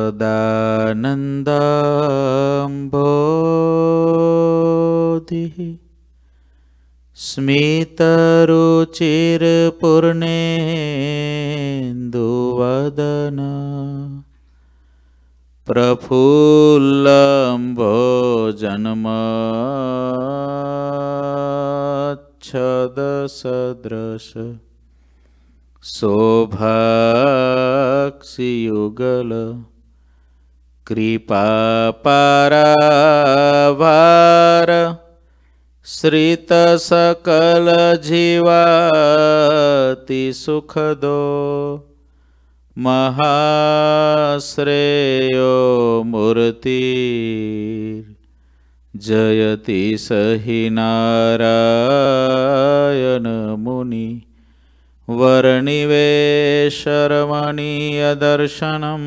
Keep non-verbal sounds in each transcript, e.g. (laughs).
नन्दाम्भोधिः स्मितरुचिरपूर्णेन्दुवदन प्रफुल्लम्भो जन्मच्छदसदृश शोभाक्षियुगल कृपापरावार श्रितसकलजीवातिसुखदो सुखदो महाश्रेयो मूर्ति जयति स हि नारयनमुनि वरनिवेशरवणीयदर्शनम्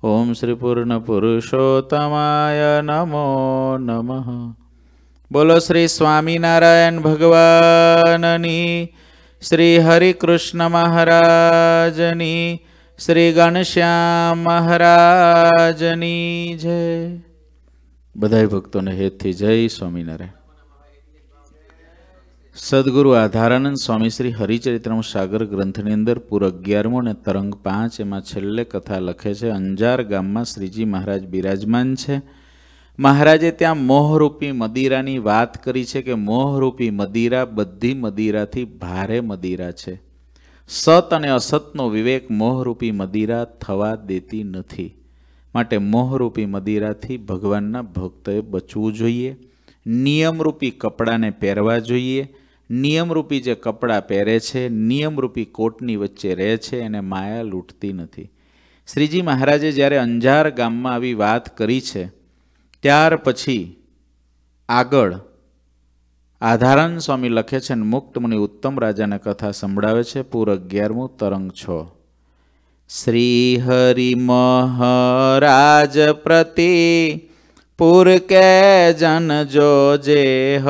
ઓમ શ્રીપૂર્ણ પૂર્ણ પુરુષોત્તમાય નમો નમઃ બોલો શ્રી સ્વામિનારાયણ ભગવાનની શ્રી હરિકૃષ્ણ મહારાજની શ્રી ગણશ્યામ મહારાજની જય બધાય ભક્તોને હેતથી જય સ્વામિનારાયણ સદગુરુ આધારાનંદ સ્વામી શ્રી હરિચરિત્રમ સાગર ગ્રંથની અંદર પૂર અગિયારમો અને તરંગ પાંચ એમાં છેલ્લે કથા લખે છે અંજાર ગામમાં શ્રીજી મહારાજ બિરાજમાન છે મહારાજે ત્યાં મોહરૂપી મદિરાની વાત કરી છે કે મોહરૂપી મદિરા બધી મદિરાથી ભારે મદિરા છે સત અને અસતનો વિવેક મોહરૂપી મદિરા થવા દેતી નથી માટે મોહરૂપી મદિરાથી ભગવાનના ભક્તોએ બચવું જોઈએ નિયમરૂપી કપડાને પહેરવા જોઈએ નિયમરૂપી જે કપડાં પહેરે છે નિયમરૂપી કોટની વચ્ચે રહે છે એને માયા લૂંટતી નથી શ્રીજી મહારાજે જ્યારે અંજાર ગામમાં આવી વાત કરી છે ત્યાર પછી આગળ આધારણ સ્વામી લખે છે અને મુક્ત મુનિ ઉત્તમ રાજાને કથા સંભળાવે છે પૂર અગિયારમું તરંગ છો શ્રી હરિ મહારાજ પ્રતિ પૂર કે જન જોજે હ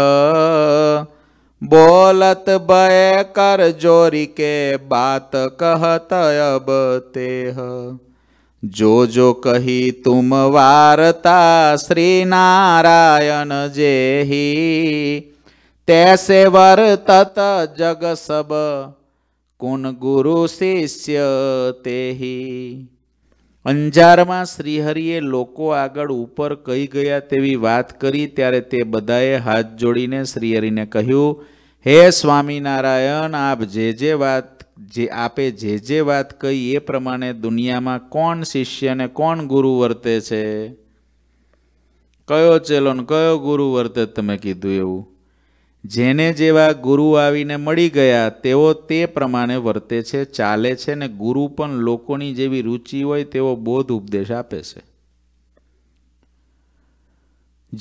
बोलत बय कर जोरी के बात कहत अब तेह जो जो कही तुम वार्ता श्री नारायण ही तैसे तत जग सब कुन गुरु शिष्य ही અંજારમાં શ્રીહરિએ લોકો આગળ ઉપર કહી ગયા તેવી વાત કરી ત્યારે તે બધાએ હાથ જોડીને શ્રીહરિને કહ્યું હે સ્વામિનારાયણ આપ જે જે વાત જે આપે જે જે વાત કહી એ પ્રમાણે દુનિયામાં કોણ શિષ્યને કોણ ગુરુ વર્તે છે કયો ચેલોન કયો ગુરુ વર્તે તમે કીધું એવું જેને જેવા ગુરુ આવીને મળી ગયા તેઓ તે પ્રમાણે વર્તે છે ચાલે છે ને ગુરુ પણ લોકોની જેવી રુચિ હોય તેવો બોધ ઉપદેશ આપે છે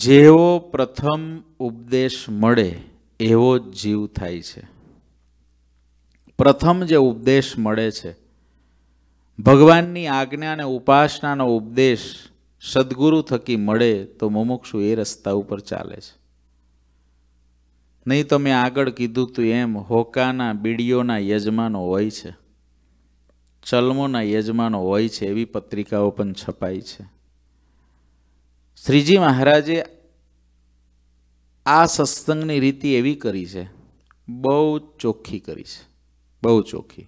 જેવો પ્રથમ ઉપદેશ મળે એવો જીવ થાય છે પ્રથમ જે ઉપદેશ મળે છે ભગવાનની આજ્ઞા અને ઉપાસનાનો ઉપદેશ સદગુરુ થકી મળે તો મુમુક્ષુ એ રસ્તા ઉપર ચાલે છે નહીં તો મેં આગળ કીધું તું એમ હોકાના બીડીઓના યજમાનો હોય છે ચલમોના યજમાનો હોય છે એવી પત્રિકાઓ પણ છપાઈ છે શ્રીજી મહારાજે આ સત્સંગની રીતિ એવી કરી છે બહુ ચોખ્ખી કરી છે બહુ ચોખ્ખી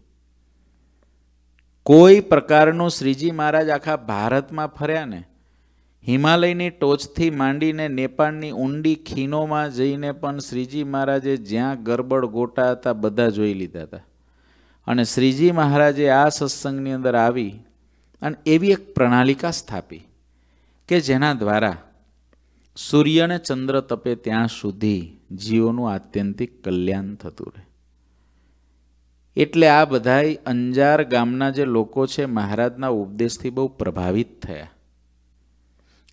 કોઈ પ્રકારનું શ્રીજી મહારાજ આખા ભારતમાં ફર્યા ને હિમાલયની ટોચથી માંડીને નેપાળની ઊંડી ખીણોમાં જઈને પણ શ્રીજી મહારાજે જ્યાં ગરબડ ગોટા હતા બધા જોઈ લીધા હતા અને શ્રીજી મહારાજે આ સત્સંગની અંદર આવી અને એવી એક પ્રણાલિકા સ્થાપી કે જેના દ્વારા સૂર્ય અને ચંદ્ર તપે ત્યાં સુધી જીવોનું આત્યંતિક કલ્યાણ થતું રહે એટલે આ બધાય અંજાર ગામના જે લોકો છે મહારાજના ઉપદેશથી બહુ પ્રભાવિત થયા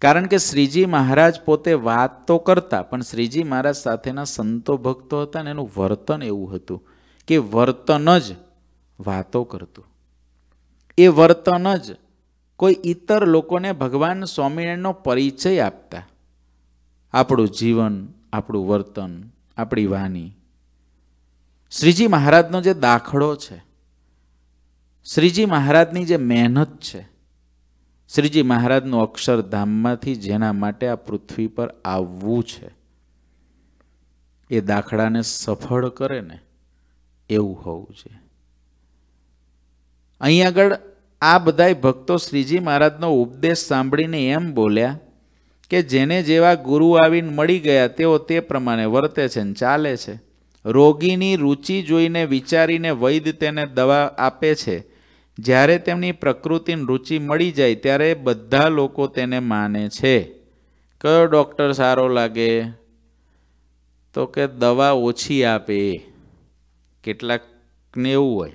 કારણ કે શ્રીજી મહારાજ પોતે વાત તો કરતા પણ શ્રીજી મહારાજ સાથેના સંતો ભક્તો હતા ને એનું વર્તન એવું હતું કે વર્તન જ વાતો કરતું એ વર્તન જ કોઈ ઇતર લોકોને ભગવાન સ્વામિનારાયણનો પરિચય આપતા આપણું જીવન આપણું વર્તન આપણી વાણી શ્રીજી મહારાજનો જે દાખલો છે શ્રીજી મહારાજની જે મહેનત છે શ્રીજી મહારાજનું અક્ષરધામમાંથી જેના માટે આ પૃથ્વી પર આવવું છે એ દાખલાને સફળ કરે ને એવું હોવું છે અહીં આગળ આ બધાય ભક્તો શ્રીજી મહારાજનો ઉપદેશ સાંભળીને એમ બોલ્યા કે જેને જેવા ગુરુ આવીને મળી ગયા તેઓ તે પ્રમાણે વર્તે છે ને ચાલે છે રોગીની રુચિ જોઈને વિચારીને વૈદ્ય તેને દવા આપે છે જ્યારે તેમની પ્રકૃતિની રુચિ મળી જાય ત્યારે બધા લોકો તેને માને છે કયો ડૉક્ટર સારો લાગે તો કે દવા ઓછી આપે કેટલાકને એવું હોય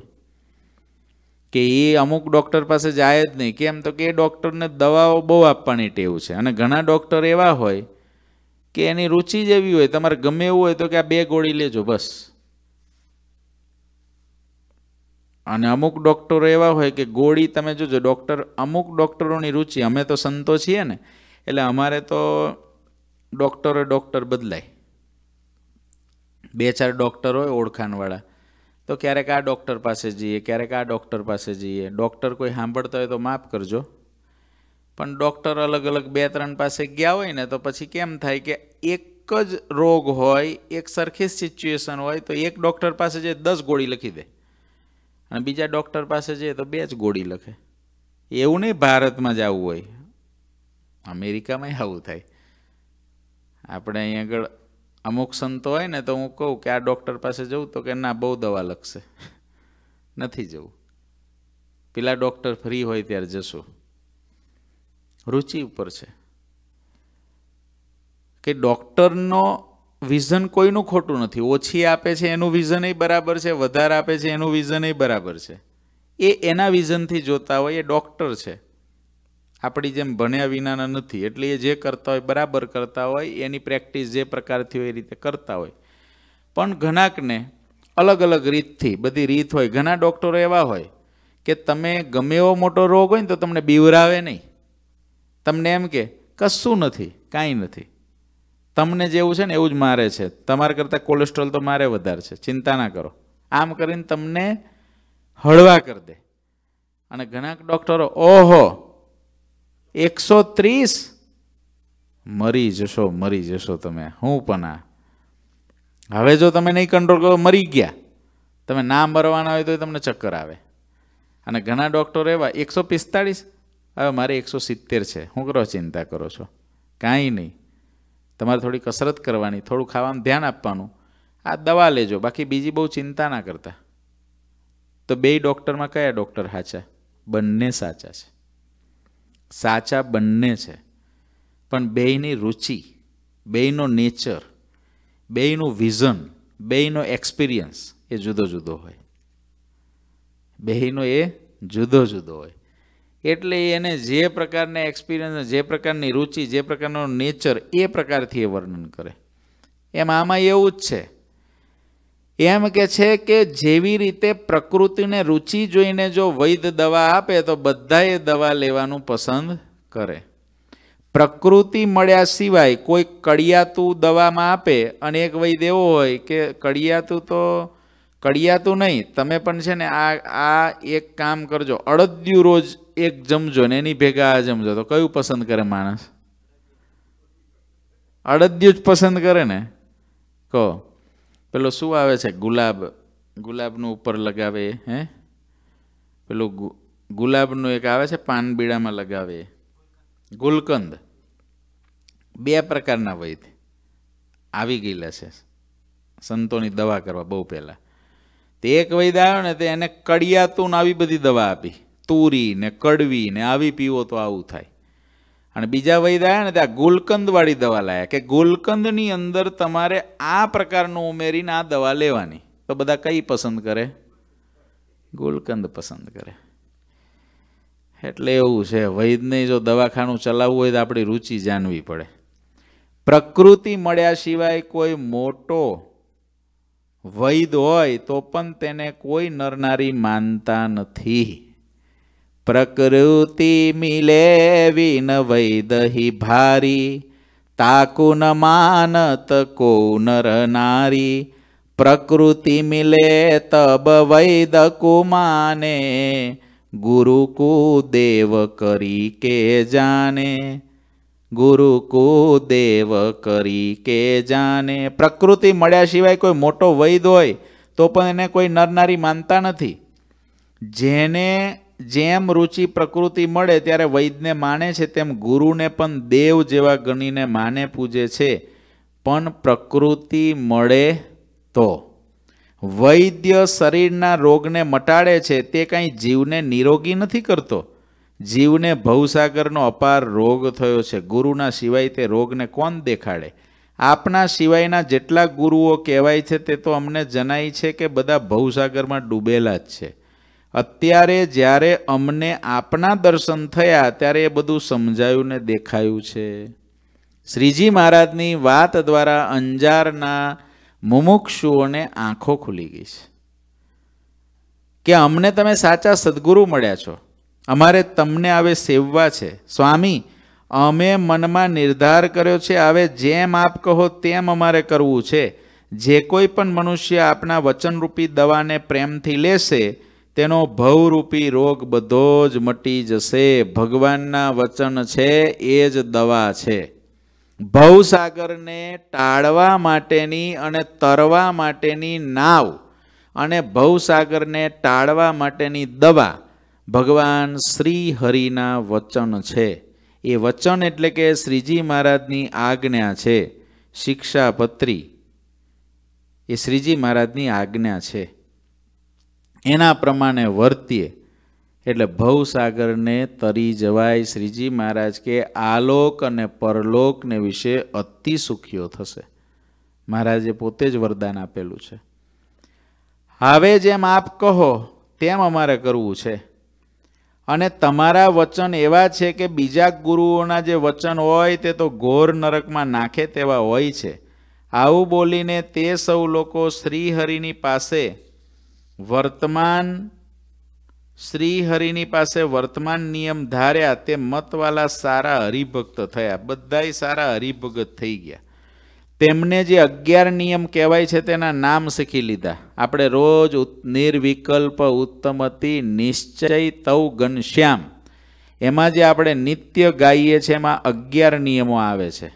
કે એ અમુક ડૉક્ટર પાસે જાય જ નહીં કેમ તો કે એ ડૉક્ટરને દવાઓ બહુ આપવાની ટેવ છે અને ઘણા ડૉક્ટર એવા હોય કે એની રુચિ જ એવી હોય તમારે ગમે એવું હોય તો કે આ બે ગોળી લેજો બસ અને અમુક ડૉક્ટરો એવા હોય કે ગોળી તમે જોજો ડૉક્ટર અમુક ડૉક્ટરોની રુચિ અમે તો સંતો છીએ ને એટલે અમારે તો ડૉક્ટરે ડૉક્ટર બદલાય બે ચાર ડૉક્ટર હોય ઓળખાણવાળા તો ક્યારેક આ ડૉક્ટર પાસે જઈએ ક્યારેક આ ડૉક્ટર પાસે જઈએ ડૉક્ટર કોઈ સાંભળતા હોય તો માફ કરજો પણ ડૉક્ટર અલગ અલગ બે ત્રણ પાસે ગયા હોય ને તો પછી કેમ થાય કે એક જ રોગ હોય એક સરખી સિચ્યુએશન હોય તો એક ડૉક્ટર પાસે જે દસ ગોળી લખી દે અને બીજા ડૉક્ટર પાસે જઈએ તો બે જ ગોળી લખે એવું નહીં ભારતમાં જવું હોય અમેરિકામાં આવું થાય આપણે અહીં આગળ અમુક સંતો હોય ને તો હું કહું કે આ ડૉક્ટર પાસે જવું તો કે ના બહુ દવા લખશે નથી જવું પેલા ડૉક્ટર ફ્રી હોય ત્યારે જશું રુચિ ઉપર છે કે ડૉક્ટરનો વિઝન કોઈનું ખોટું નથી ઓછી આપે છે એનું વિઝન એ બરાબર છે વધારે આપે છે એનું વિઝન એ બરાબર છે એ એના વિઝનથી જોતા હોય એ ડૉક્ટર છે આપણી જેમ ભણ્યા વિનાના નથી એટલે એ જે કરતા હોય બરાબર કરતા હોય એની પ્રેક્ટિસ જે પ્રકારથી હોય એ રીતે કરતા હોય પણ ઘણાકને અલગ અલગ રીતથી બધી રીત હોય ઘણા ડૉક્ટરો એવા હોય કે તમે ગમે એવો મોટો રોગ હોય ને તો તમને બીવરાવે નહીં તમને એમ કે કશું નથી કાંઈ નથી તમને જેવું છે ને એવું જ મારે છે તમારા કરતાં કોલેસ્ટ્રોલ તો મારે વધારે છે ચિંતા ના કરો આમ કરીને તમને હળવા કરી દે અને ઘણા ડૉક્ટરો ઓહો એકસો ત્રીસ મરી જશો મરી જશો તમે હું પણ આ હવે જો તમે નહીં કંટ્રોલ કરો મરી ગયા તમે ના મરવાના હોય તો તમને ચક્કર આવે અને ઘણા ડૉક્ટરો એવા એકસો પિસ્તાળીસ હવે મારે એકસો સિત્તેર છે હું કરો ચિંતા કરો છો કાંઈ નહીં તમારે થોડી કસરત કરવાની થોડું ખાવાનું ધ્યાન આપવાનું આ દવા લેજો બાકી બીજી બહુ ચિંતા ના કરતા તો બે ડૉક્ટરમાં કયા ડૉક્ટર સાચા બંને સાચા છે સાચા બંને છે પણ બેયની રુચિ બેયનો નેચર બેયનું વિઝન બેયનો એક્સપિરિયન્સ એ જુદો જુદો હોય બેયનો એ જુદો જુદો હોય એટલે એને જે પ્રકારના એક્સપિરિયન્સ જે પ્રકારની રુચિ જે પ્રકારનો નેચર એ પ્રકારથી એ વર્ણન કરે એમ આમાં એવું જ છે એમ કે છે કે જેવી રીતે પ્રકૃતિને રુચિ જોઈને જો વૈદ દવા આપે તો બધાએ દવા લેવાનું પસંદ કરે પ્રકૃતિ મળ્યા સિવાય કોઈ કડિયાતું દવામાં આપે અને એક વૈદ એવો હોય કે કડિયાતું તો કડિયાતું નહીં તમે પણ છે ને આ આ એક કામ કરજો અડદિયું રોજ એક જમજો ને એની ભેગા આ જમજો તો કયું પસંદ કરે માણસ અડદ્યું જ પસંદ કરે ને કહો પેલો શું આવે છે ગુલાબ ગુલાબનું ઉપર લગાવે હે પેલું ગુલાબનું એક આવે છે પાનબીડામાં લગાવે ગુલકંદ બે પ્રકારના વૈદ આવી ગયેલા છે સંતોની દવા કરવા બહુ પહેલાં તે એક વૈદ આવ્યો ને તે એને કડિયાતું આવી બધી દવા આપી તુરી ને કડવી ને આવી પીવો તો આવું થાય અને બીજા વૈદ આવ્યા ને ત્યાં ગુલકંદવાળી દવા લાયા કે ગુલકંદની અંદર તમારે આ પ્રકારનું ઉમેરીને આ દવા લેવાની તો બધા કઈ પસંદ કરે ગુલકંદ પસંદ કરે એટલે એવું છે વૈદને જો દવાખાનું ચલાવવું હોય તો આપણી રુચિ જાણવી પડે પ્રકૃતિ મળ્યા સિવાય કોઈ મોટો વૈદ હોય તો પણ તેને કોઈ નરનારી માનતા નથી પ્રકૃતિ મિલે વિન વૈદહી ભારી તાકુન માનત કો નર નારી પ્રકૃતિ મિલે તબ વૈદ કુમાને ગુરુ કુ દેવ કરી કે જાને ગુરુ કુ દેવ કરી કે જાને પ્રકૃતિ મળ્યા સિવાય કોઈ મોટો વૈદ હોય તો પણ એને કોઈ નરનારી માનતા નથી જેને જેમ રુચિ પ્રકૃતિ મળે ત્યારે વૈદને માને છે તેમ ગુરુને પણ દેવ જેવા ગણીને માને પૂજે છે પણ પ્રકૃતિ મળે તો વૈદ્ય શરીરના રોગને મટાડે છે તે કાંઈ જીવને નિરોગી નથી કરતો જીવને ભવસાગરનો અપાર રોગ થયો છે ગુરુના સિવાય તે રોગને કોણ દેખાડે આપના સિવાયના જેટલા ગુરુઓ કહેવાય છે તે તો અમને જણાય છે કે બધા ભવસાગરમાં ડૂબેલા જ છે અત્યારે જ્યારે અમને આપના દર્શન થયા ત્યારે એ બધું સમજાયું ને દેખાયું છે શ્રીજી મહારાજની વાત દ્વારા અંજારના મુમુક્ષુઓને આંખો ખુલી ગઈ છે કે અમને તમે સાચા સદગુરુ મળ્યા છો અમારે તમને આવે સેવવા છે સ્વામી અમે મનમાં નિર્ધાર કર્યો છે હવે જેમ આપ કહો તેમ અમારે કરવું છે જે કોઈ પણ મનુષ્ય આપના વચનરૂપી દવાને પ્રેમથી લેશે તેનો ભવરૂપી રોગ બધો જ મટી જશે ભગવાનના વચન છે એ જ દવા છે ભવસાગરને ટાળવા માટેની અને તરવા માટેની નાવ અને ભવસાગરને ટાળવા માટેની દવા ભગવાન શ્રી હરિના વચન છે એ વચન એટલે કે શ્રીજી મહારાજની આજ્ઞા છે શિક્ષાપત્રી એ શ્રીજી મહારાજની આજ્ઞા છે એના પ્રમાણે વર્તીએ એટલે ભવસાગરને તરી જવાય શ્રીજી મહારાજ કે આલોક અને પરલોકને વિશે અતિ સુખીઓ થશે મહારાજે પોતે જ વરદાન આપેલું છે હવે જેમ આપ કહો તેમ અમારે કરવું છે અને તમારા વચન એવા છે કે બીજા ગુરુઓના જે વચન હોય તે તો ઘોર નરકમાં નાખે તેવા હોય છે આવું બોલીને તે સૌ લોકો શ્રીહરિની પાસે વર્તમાન શ્રીહરિની પાસે વર્તમાન નિયમ ધાર્યા તે મતવાલા સારા હરિભક્ત થયા બધાય સારા હરિભગત થઈ ગયા તેમને જે અગિયાર નિયમ કહેવાય છે તેના નામ શીખી લીધા આપણે રોજ નિર્વિકલ્પ ઉત્તમતિ નિશ્ચય તવ ઘનશ્યામ એમાં જે આપણે નિત્ય ગાઈએ છીએ એમાં અગિયાર નિયમો આવે છે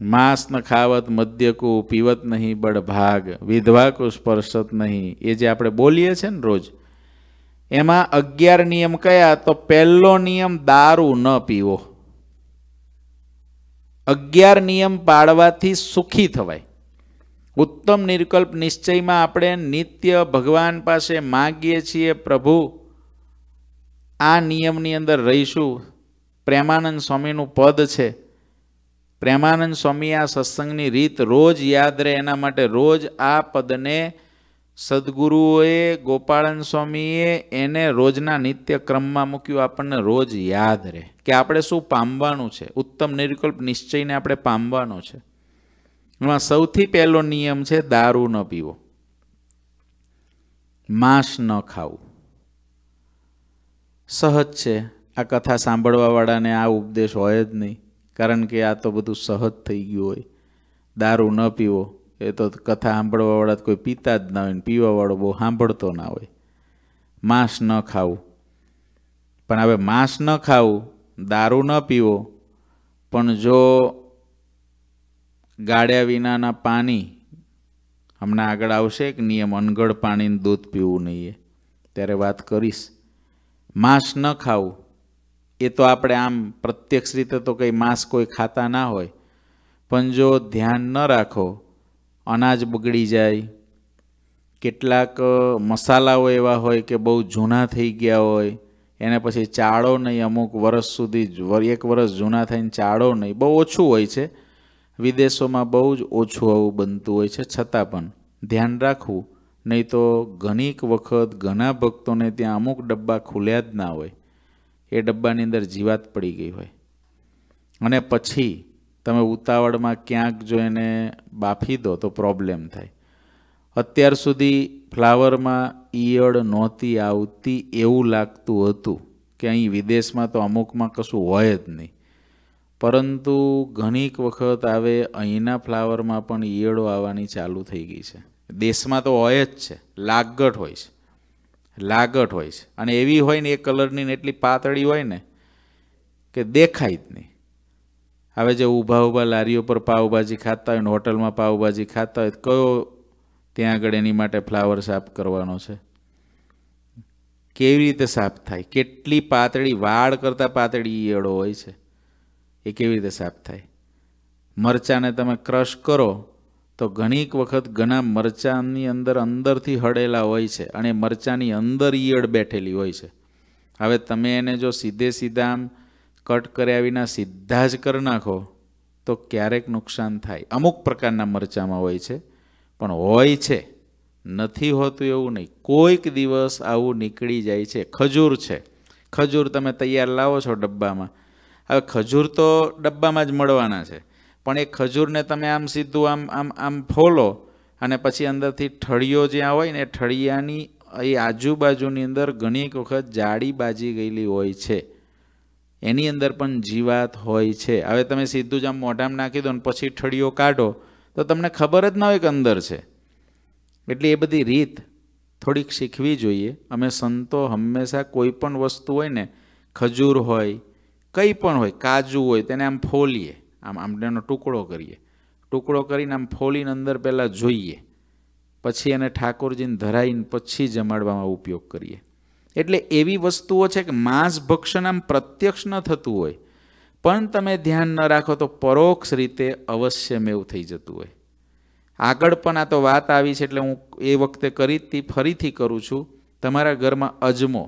માંસ ન ખાવત મદ્ય કો પીવત નહીં બળભાગ વિધવા કો સ્પર્શત નહીં એ જે આપણે બોલીએ છીએ ને રોજ એમાં અગિયાર નિયમ કયા તો પહેલો નિયમ દારૂ ન પીવો અગિયાર નિયમ પાળવાથી સુખી થવાય ઉત્તમ નિર્કલ્પ નિશ્ચયમાં આપણે નિત્ય ભગવાન પાસે માગીએ છીએ પ્રભુ આ નિયમની અંદર રહીશું પ્રેમાનંદ સ્વામીનું પદ છે પ્રેમાનંદ સ્વામી આ સત્સંગની રીત રોજ યાદ રહે એના માટે રોજ આ પદને સદગુરુઓએ ગોપાળન સ્વામીએ એને રોજના નિત્યક્રમમાં મૂક્યું આપણને રોજ યાદ રહે કે આપણે શું પામવાનું છે ઉત્તમ નિર્વિકલ્પ નિશ્ચયને આપણે પામવાનો છે એમાં સૌથી પહેલો નિયમ છે દારૂ ન પીવો માંસ ન ખાવું સહજ છે આ કથા સાંભળવાવાળાને આ ઉપદેશ હોય જ નહીં કારણ કે આ તો બધું સહજ થઈ ગયું હોય દારૂ ન પીવો એ તો કથા સાંભળવાવાળા કોઈ પીતા જ ના હોય ને પીવાવાળો બહુ સાંભળતો ના હોય માંસ ન ખાવું પણ હવે માંસ ન ખાવું દારૂ ન પીવો પણ જો ગાળ્યા વિનાના પાણી હમણાં આગળ આવશે એક નિયમ અનગળ પાણીનું દૂધ પીવું નહીં ત્યારે વાત કરીશ માંસ ન ખાવું એ તો આપણે આમ પ્રત્યક્ષ રીતે તો કંઈ માંસ કોઈ ખાતા ના હોય પણ જો ધ્યાન ન રાખો અનાજ બગડી જાય કેટલાક મસાલાઓ એવા હોય કે બહુ જૂના થઈ ગયા હોય એને પછી ચાળો નહીં અમુક વર્ષ સુધી એક વર્ષ જૂના થઈને ચાળો નહીં બહુ ઓછું હોય છે વિદેશોમાં બહુ જ ઓછું આવું બનતું હોય છે છતાં પણ ધ્યાન રાખવું નહીં તો ઘણીક વખત ઘણા ભક્તોને ત્યાં અમુક ડબ્બા ખુલ્યા જ ના હોય એ ડબ્બાની અંદર જીવાત પડી ગઈ હોય અને પછી તમે ઉતાવળમાં ક્યાંક જો એને બાફી દો તો પ્રોબ્લેમ થાય અત્યાર સુધી ફ્લાવરમાં ઈયળ નહોતી આવતી એવું લાગતું હતું કે અહીં વિદેશમાં તો અમુકમાં કશું હોય જ નહીં પરંતુ ઘણીક વખત આવે અહીંના ફ્લાવરમાં પણ ઈયળો આવવાની ચાલુ થઈ ગઈ છે દેશમાં તો હોય જ છે લાગટ હોય છે લાગટ હોય છે અને એવી હોય ને એ કલરની એટલી પાતળી હોય ને કે દેખાય જ નહીં હવે જે ઊભા ઊભા લારીઓ પર પાઉભાજી ખાતા હોય ને હોટલમાં પાઉભાજી ખાતા હોય કયો ત્યાં આગળ એની માટે ફ્લાવર સાફ કરવાનો છે કેવી રીતે સાફ થાય કેટલી પાતળી વાળ કરતાં પાતળી ઈયળો હોય છે એ કેવી રીતે સાફ થાય મરચાંને તમે ક્રશ કરો તો ઘણીક વખત ઘણા મરચાંની અંદર અંદરથી હળેલા હોય છે અને મરચાંની અંદર ઈયળ બેઠેલી હોય છે હવે તમે એને જો સીધે સીધા આમ કટ કર્યા વિના સીધા જ કરી નાખો તો ક્યારેક નુકસાન થાય અમુક પ્રકારના મરચાંમાં હોય છે પણ હોય છે નથી હોતું એવું નહીં કોઈક દિવસ આવું નીકળી જાય છે ખજૂર છે ખજૂર તમે તૈયાર લાવો છો ડબ્બામાં હવે ખજૂર તો ડબ્બામાં જ મળવાના છે પણ એ ખજૂરને તમે આમ સીધું આમ આમ આમ ફોલો અને પછી અંદરથી ઠળિયો જ્યાં હોય ને ઠળિયાની એ આજુબાજુની અંદર ઘણીક વખત જાડી બાજી ગયેલી હોય છે એની અંદર પણ જીવાત હોય છે હવે તમે સીધું જ આમ મોઢામાં નાખી દો ને પછી ઠળિયો કાઢો તો તમને ખબર જ ના હોય કે અંદર છે એટલે એ બધી રીત થોડીક શીખવી જોઈએ અમે સંતો હંમેશા કોઈ પણ વસ્તુ હોય ને ખજૂર હોય કંઈ પણ હોય કાજુ હોય તેને આમ ફોલીએ આમ આમ એનો ટુકડો કરીએ ટુકડો કરીને આમ ફોલીને અંદર પહેલાં જોઈએ પછી એને ઠાકોરજીને ધરાઈને પછી જમાડવામાં ઉપયોગ કરીએ એટલે એવી વસ્તુઓ છે કે માંસ ભક્ષણ આમ પ્રત્યક્ષ ન થતું હોય પણ તમે ધ્યાન ન રાખો તો પરોક્ષ રીતે અવશ્ય મેવું થઈ જતું હોય આગળ પણ આ તો વાત આવી છે એટલે હું એ વખતે કરી હતી ફરીથી કરું છું તમારા ઘરમાં અજમો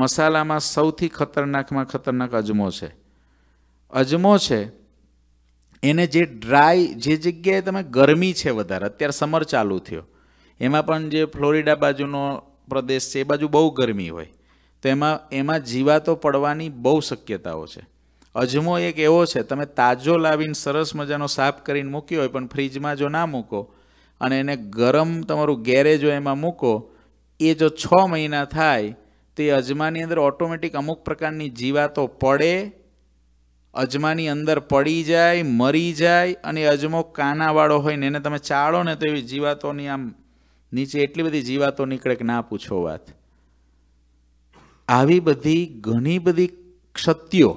મસાલામાં સૌથી ખતરનાકમાં ખતરનાક અજમો છે અજમો છે એને જે ડ્રાય જે જગ્યાએ તમે ગરમી છે વધારે અત્યારે સમર ચાલુ થયો એમાં પણ જે ફ્લોરિડા બાજુનો પ્રદેશ છે એ બાજુ બહુ ગરમી હોય તો એમાં એમાં જીવાતો પડવાની બહુ શક્યતાઓ છે અજમો એક એવો છે તમે તાજો લાવીને સરસ મજાનો સાફ કરીને મૂક્યો હોય પણ ફ્રીજમાં જો ના મૂકો અને એને ગરમ તમારું ગેરેજ હોય એમાં મૂકો એ જો છ મહિના થાય તો એ અજમાની અંદર ઓટોમેટિક અમુક પ્રકારની જીવાતો પડે અજમાની અંદર પડી જાય મરી જાય અને અજમો કાનાવાળો હોય ને એને તમે ચાળો ને તો એવી જીવાતોની આમ નીચે એટલી બધી જીવાતો નીકળે કે ના પૂછો વાત આવી બધી ઘણી બધી ક્ષત્યો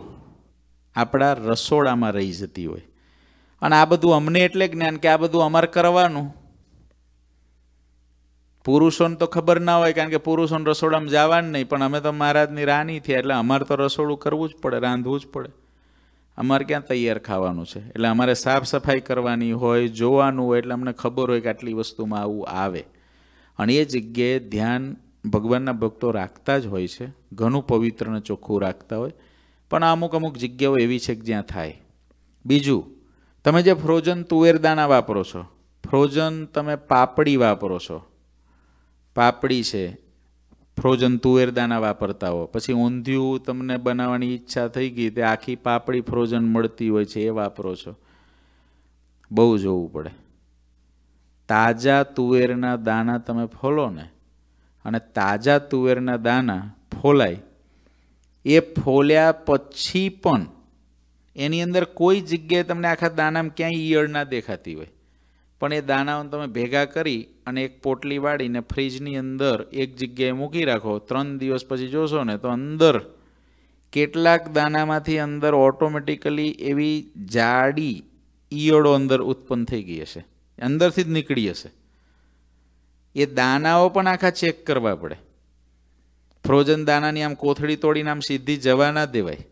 આપણા રસોડામાં રહી જતી હોય અને આ બધું અમને એટલે જ્ઞાન કે આ બધું અમારે કરવાનું પુરુષોને તો ખબર ના હોય કારણ કે પુરુષોને રસોડામાં જવાનું નહીં પણ અમે તો મહારાજની રાની થયા એટલે અમારે તો રસોડું કરવું જ પડે રાંધવું જ પડે અમારે ક્યાં તૈયાર ખાવાનું છે એટલે અમારે સાફ સફાઈ કરવાની હોય જોવાનું હોય એટલે અમને ખબર હોય કે આટલી વસ્તુમાં આવું આવે અને એ જગ્યાએ ધ્યાન ભગવાનના ભક્તો રાખતા જ હોય છે ઘણું પવિત્ર અને ચોખ્ખું રાખતા હોય પણ અમુક અમુક જગ્યાઓ એવી છે કે જ્યાં થાય બીજું તમે જે ફ્રોઝન તુવેરદાણા વાપરો છો ફ્રોઝન તમે પાપડી વાપરો છો પાપડી છે ફ્રોઝન તુવેરદાના વાપરતા હો પછી ઊંધિયું તમને બનાવવાની ઈચ્છા થઈ ગઈ તે આખી પાપડી ફ્રોઝન મળતી હોય છે એ વાપરો છો બહુ જોવું પડે તાજા તુવેરના દાણા તમે ફોલો ને અને તાજા તુવેરના દાણા ફોલાય એ ફોલ્યા પછી પણ એની અંદર કોઈ જગ્યાએ તમને આખા દાનામાં ક્યાંય ઈયળ ના દેખાતી હોય પણ એ દાણાઓને તમે ભેગા કરી અને એક પોટલી વાળીને ફ્રીજની અંદર એક જગ્યાએ મૂકી રાખો ત્રણ દિવસ પછી જોશો ને તો અંદર કેટલાક દાણામાંથી અંદર ઓટોમેટિકલી એવી જાડી ઈયળો અંદર ઉત્પન્ન થઈ ગઈ હશે અંદરથી જ નીકળી હશે એ દાણાઓ પણ આખા ચેક કરવા પડે ફ્રોઝન દાણાની આમ કોથળી તોડીને આમ સીધી જવા ના દેવાય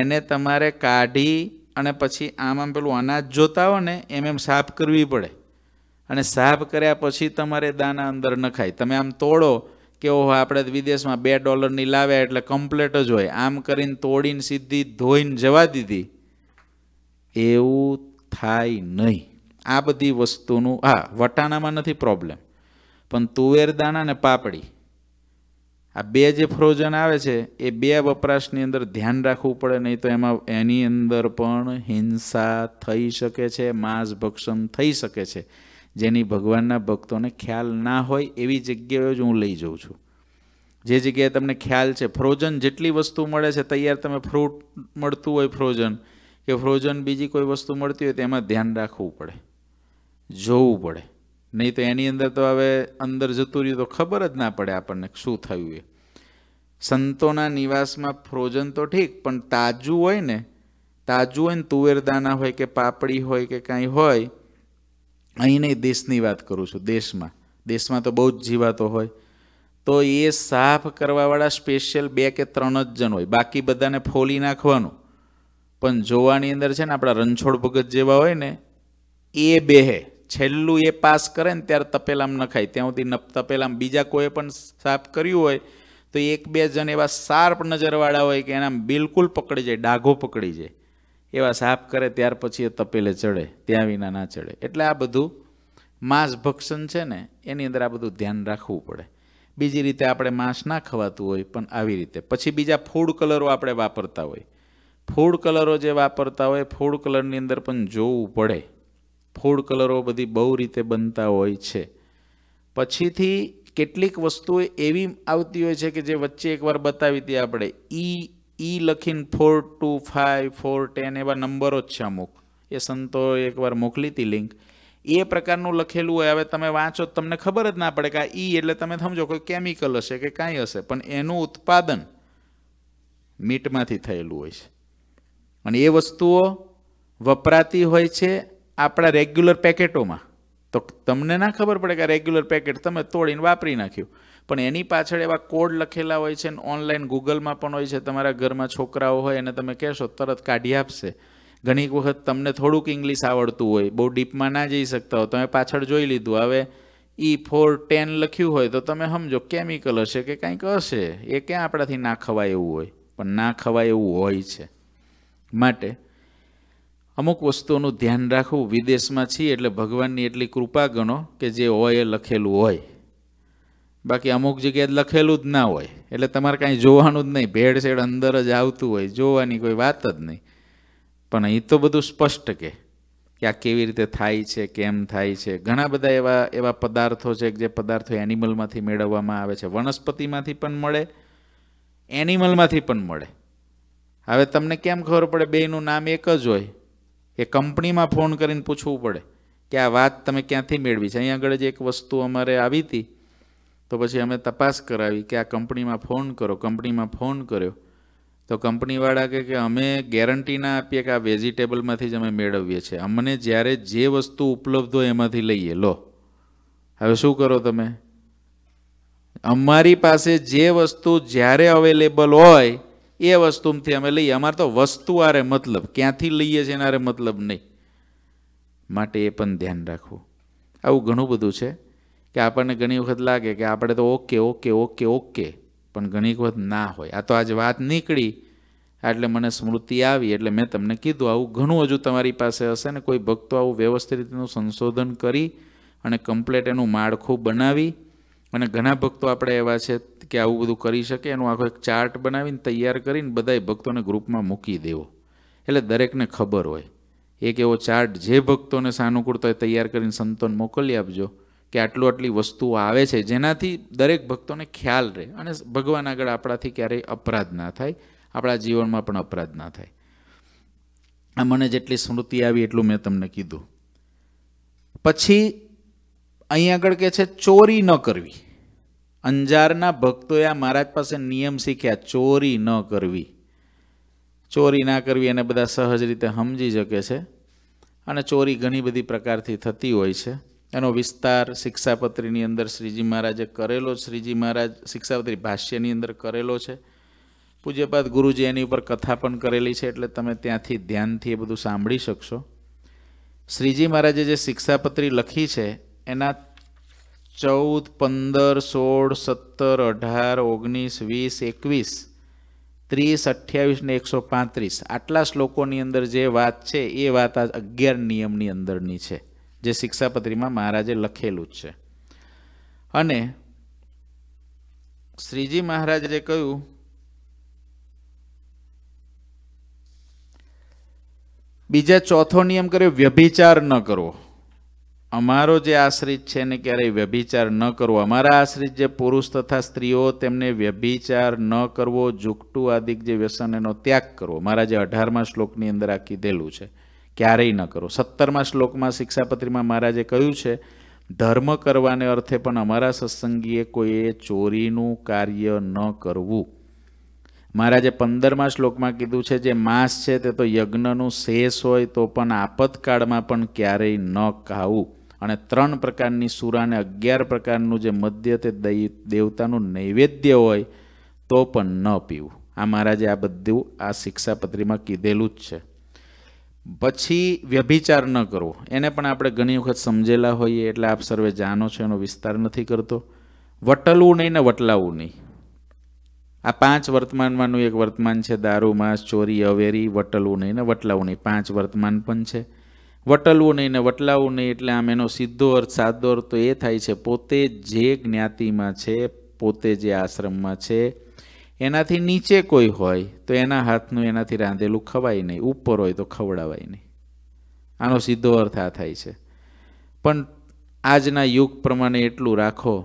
એને તમારે કાઢી અને પછી આમ આમ પેલું અનાજ જોતા હોય ને એમ એમ સાફ કરવી પડે અને સાફ કર્યા પછી તમારે દાના અંદર નખાય તમે આમ તોડો કે ઓહો આપણે વિદેશમાં બે ડોલરની લાવ્યા એટલે કમ્પ્લેટ જ હોય આમ કરીને તોડીને સીધી ધોઈને જવા દીધી એવું થાય નહીં આ બધી વસ્તુનું હા વટાણામાં નથી પ્રોબ્લેમ પણ તુવેર દાણા ને પાપડી આ બે જે ફ્રોઝન આવે છે એ બે વપરાશની અંદર ધ્યાન રાખવું પડે નહીં તો એમાં એની અંદર પણ હિંસા થઈ શકે છે માંસ ભક્ષણ થઈ શકે છે જેની ભગવાનના ભક્તોને ખ્યાલ ના હોય એવી જગ્યાએ જ હું લઈ જઉં છું જે જગ્યાએ તમને ખ્યાલ છે ફ્રોઝન જેટલી વસ્તુ મળે છે તૈયાર તમે ફ્રૂટ મળતું હોય ફ્રોઝન કે ફ્રોઝન બીજી કોઈ વસ્તુ મળતી હોય તેમાં ધ્યાન રાખવું પડે જોવું પડે નહીં તો એની અંદર તો હવે અંદર જતું રહ્યું તો ખબર જ ના પડે આપણને શું થયું એ સંતોના નિવાસમાં ફ્રોઝન તો ઠીક પણ તાજું હોય ને તાજું હોય ને તુવેરદાના હોય કે પાપડી હોય કે કાંઈ હોય અહીં નહીં દેશની વાત કરું છું દેશમાં દેશમાં તો બહુ જ જીવાતો હોય તો એ સાફ કરવાવાળા સ્પેશિયલ બે કે ત્રણ જ જણ હોય બાકી બધાને ફોલી નાખવાનું પણ જોવાની અંદર છે ને આપણા રણછોડ ભગત જેવા હોય ને એ બેહે છેલ્લું એ પાસ કરે ને ત્યારે તપેલામ નખાય ત્યાં સુધી તપેલામ બીજા કોઈ પણ સાફ કર્યું હોય તો એક બે જણ એવા શાર્પ નજરવાળા હોય કે એના બિલકુલ પકડી જાય ડાઘો પકડી જાય એવા સાફ કરે ત્યાર પછી એ તપેલે ચડે ત્યાં વિના ના ચડે એટલે આ બધું માંસ ભક્ષણ છે ને એની અંદર આ બધું ધ્યાન રાખવું પડે બીજી રીતે આપણે માંસ ના ખવાતું હોય પણ આવી રીતે પછી બીજા ફૂડ કલરો આપણે વાપરતા હોય ફૂડ કલરો જે વાપરતા હોય ફૂડ કલરની અંદર પણ જોવું પડે ફૂડ કલરો બધી બહુ રીતે બનતા હોય છે પછીથી કેટલીક વસ્તુઓ એવી આવતી હોય છે કે જે વચ્ચે એકવાર બતાવી હતી આપણે ઈ ઈ લખીને four two five four ten એવા નંબરો જ છે અમુક એ સંતોએ એકવાર મોકલી હતી લિંક એ પ્રકારનું લખેલું હોય હવે તમે વાંચો તમને ખબર જ ના પડે કે આ ઈ એટલે તમે સમજો કોઈ કેમિકલ હશે કે કાંઈ હશે પણ એનું ઉત્પાદન મીટમાંથી થયેલું હોય છે અને એ વસ્તુઓ વપરાતી હોય છે આપણા રેગ્યુલર પેકેટોમાં તો તમને ના ખબર પડે કે રેગ્યુલર પેકેટ તમે તોડીને વાપરી નાખ્યું પણ એની પાછળ એવા કોડ લખેલા હોય છે ઓનલાઈન ગૂગલમાં પણ હોય છે તમારા ઘરમાં છોકરાઓ હોય અને તમે કહેશો તરત કાઢી આપશે ઘણી વખત તમને થોડુંક ઇંગ્લિશ આવડતું હોય બહુ ડીપમાં ના જઈ શકતા હો તમે પાછળ જોઈ લીધું હવે ઈ ફોર ટેન લખ્યું હોય તો તમે સમજો કેમિકલ હશે કે કંઈક હશે એ ક્યાં આપણાથી ના ખવાય એવું હોય પણ ના ખવાય એવું હોય છે માટે અમુક વસ્તુઓનું ધ્યાન રાખવું વિદેશમાં છીએ એટલે ભગવાનની એટલી કૃપા ગણો કે જે હોય એ લખેલું હોય બાકી અમુક જગ્યાએ લખેલું જ ના હોય એટલે તમારે કાંઈ જોવાનું જ નહીં ભેળસેળ અંદર જ આવતું હોય જોવાની કોઈ વાત જ નહીં પણ અહીં તો બધું સ્પષ્ટ કે કે આ કેવી રીતે થાય છે કેમ થાય છે ઘણા બધા એવા એવા પદાર્થો છે કે જે પદાર્થો એનિમલમાંથી મેળવવામાં આવે છે વનસ્પતિમાંથી પણ મળે એનિમલમાંથી પણ મળે હવે તમને કેમ ખબર પડે બેયનું નામ એક જ હોય કે કંપનીમાં ફોન કરીને પૂછવું પડે કે આ વાત તમે ક્યાંથી મેળવી છે અહીં આગળ જ એક વસ્તુ અમારે આવી હતી તો પછી અમે તપાસ કરાવી કે આ કંપનીમાં ફોન કરો કંપનીમાં ફોન કર્યો તો કંપનીવાળા કહે કે અમે ગેરંટીના આપીએ કે આ વેજીટેબલમાંથી જ અમે મેળવીએ છીએ અમને જ્યારે જે વસ્તુ ઉપલબ્ધ હોય એમાંથી લઈએ લો હવે શું કરો તમે અમારી પાસે જે વસ્તુ જ્યારે અવેલેબલ હોય એ વસ્તુમાંથી અમે લઈએ અમારે તો વસ્તુ આરે મતલબ ક્યાંથી લઈએ છીએ એના મતલબ નહીં માટે એ પણ ધ્યાન રાખવું આવું ઘણું બધું છે કે આપણને ઘણી વખત લાગે કે આપણે તો ઓકે ઓકે ઓકે ઓકે પણ ઘણી વખત ના હોય આ તો આજ વાત નીકળી એટલે મને સ્મૃતિ આવી એટલે મેં તમને કીધું આવું ઘણું હજુ તમારી પાસે હશે ને કોઈ ભક્તો આવું વ્યવસ્થિત રીતનું સંશોધન કરી અને કમ્પ્લેટ એનું માળખું બનાવી અને ઘણા ભક્તો આપણે એવા છે કે આવું બધું કરી શકે એનું આખો એક ચાર્ટ બનાવીને તૈયાર કરીને બધાય ભક્તોને ગ્રુપમાં મૂકી દેવો એટલે દરેકને ખબર હોય એક એવો ચાર્ટ જે ભક્તોને સાનુકૂળતા હોય તૈયાર કરીને સંતોને મોકલી આપજો કે આટલું આટલી વસ્તુઓ આવે છે જેનાથી દરેક ભક્તોને ખ્યાલ રહે અને ભગવાન આગળ આપણાથી ક્યારેય અપરાધ ના થાય આપણા જીવનમાં પણ અપરાધ ના થાય આ મને જેટલી સ્મૃતિ આવી એટલું મેં તમને કીધું પછી અહીં આગળ કે છે ચોરી ન કરવી અંજારના ભક્તોએ આ મહારાજ પાસે નિયમ શીખ્યા ચોરી ન કરવી ચોરી ના કરવી એને બધા સહજ રીતે સમજી શકે છે અને ચોરી ઘણી બધી પ્રકારથી થતી હોય છે એનો વિસ્તાર શિક્ષાપત્રીની અંદર શ્રીજી મહારાજે કરેલો શ્રીજી મહારાજ શિક્ષાપત્રી ભાષ્યની અંદર કરેલો છે પૂજ્યપાદ ગુરુજી એની ઉપર કથા પણ કરેલી છે એટલે તમે ત્યાંથી ધ્યાનથી એ બધું સાંભળી શકશો શ્રીજી મહારાજે જે શિક્ષાપત્રી લખી છે એના ચૌદ પંદર સોળ સત્તર અઢાર ઓગણીસ વીસ એકવીસ ત્રીસ અઠ્યાવીસ ને એકસો પાંત્રીસ આટલા શ્લોકોની અંદર જે વાત છે એ વાત આ અગિયાર નિયમની અંદરની છે જે શિક્ષાપત્રીમાં મહારાજે લખેલું જ છે અને શ્રીજી મહારાજે કહ્યું બીજા ચોથો નિયમ કર્યો વ્યભિચાર ન કરવો અમારો જે આશ્રિત છે એને ક્યારેય વ્યભિચાર ન કરવો અમારા આશ્રિત જે પુરુષ તથા સ્ત્રીઓ તેમને વ્યભિચાર ન કરવો જુકટુ આદિક જે વ્યસન એનો ત્યાગ કરવો મારા જે અઢારમા શ્લોકની અંદર આ કીધેલું છે ક્યારેય ન કરો સત્તરમાં શ્લોકમાં શિક્ષાપત્રીમાં મહારાજે કહ્યું છે ધર્મ કરવાને અર્થે પણ અમારા સત્સંગીએ કોઈએ ચોરીનું કાર્ય ન કરવું મહારાજે પંદરમા શ્લોકમાં કીધું છે જે માંસ છે તે તો યજ્ઞનું શેષ હોય તો પણ આપતકાળમાં પણ ક્યારેય ન ખાવું અને ત્રણ પ્રકારની સુરાને અગિયાર પ્રકારનું જે મદ્ય તે દૈ દેવતાનું નૈવેદ્ય હોય તો પણ ન પીવું આ મહારાજે આ બધું આ શિક્ષાપત્રીમાં કીધેલું જ છે પછી વ્યભિચાર ન કરવો એને પણ આપણે ઘણી વખત સમજેલા હોઈએ એટલે આપ સર્વે જાણો છો એનો વિસ્તાર નથી કરતો વટલવું નહીં ને વટલાવવું નહીં આ પાંચ વર્તમાનમાંનું એક વર્તમાન છે દારૂ માંસ ચોરી અવેરી વટલવું નહીં ને વટલાવું નહીં પાંચ વર્તમાન પણ છે વટલવું નહીં ને વટલાવું નહીં એટલે આમ એનો સીધો અર્થ સાદો અર્થ તો એ થાય છે પોતે જે જ્ઞાતિમાં છે પોતે જે આશ્રમમાં છે એનાથી નીચે કોઈ હોય તો એના હાથનું એનાથી રાંધેલું ખવાય નહીં ઉપર હોય તો ખવડાવાય નહીં આનો સીધો અર્થ આ થાય છે પણ આજના યુગ પ્રમાણે એટલું રાખો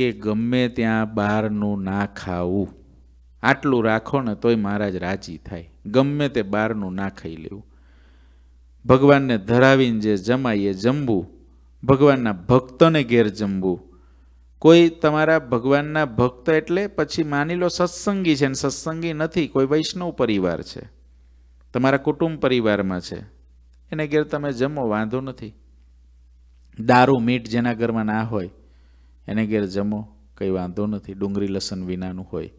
કે ગમે ત્યાં બહારનું ના ખાવું આટલું રાખો ને તોય મહારાજ રાજી થાય ગમે તે બહારનું ના ખાઈ લેવું ભગવાનને ધરાવીને જે જમાઈએ જમવું ભગવાનના ભક્તોને ઘેર જમવું કોઈ તમારા ભગવાનના ભક્ત એટલે પછી માની લો સત્સંગી છે ને સત્સંગી નથી કોઈ વૈષ્ણવ પરિવાર છે તમારા કુટુંબ પરિવારમાં છે એને ઘેર તમે જમો વાંધો નથી દારૂ મીઠ જેના ઘરમાં ના હોય એને ઘેર જમો કંઈ વાંધો નથી ડુંગળી લસણ વિનાનું હોય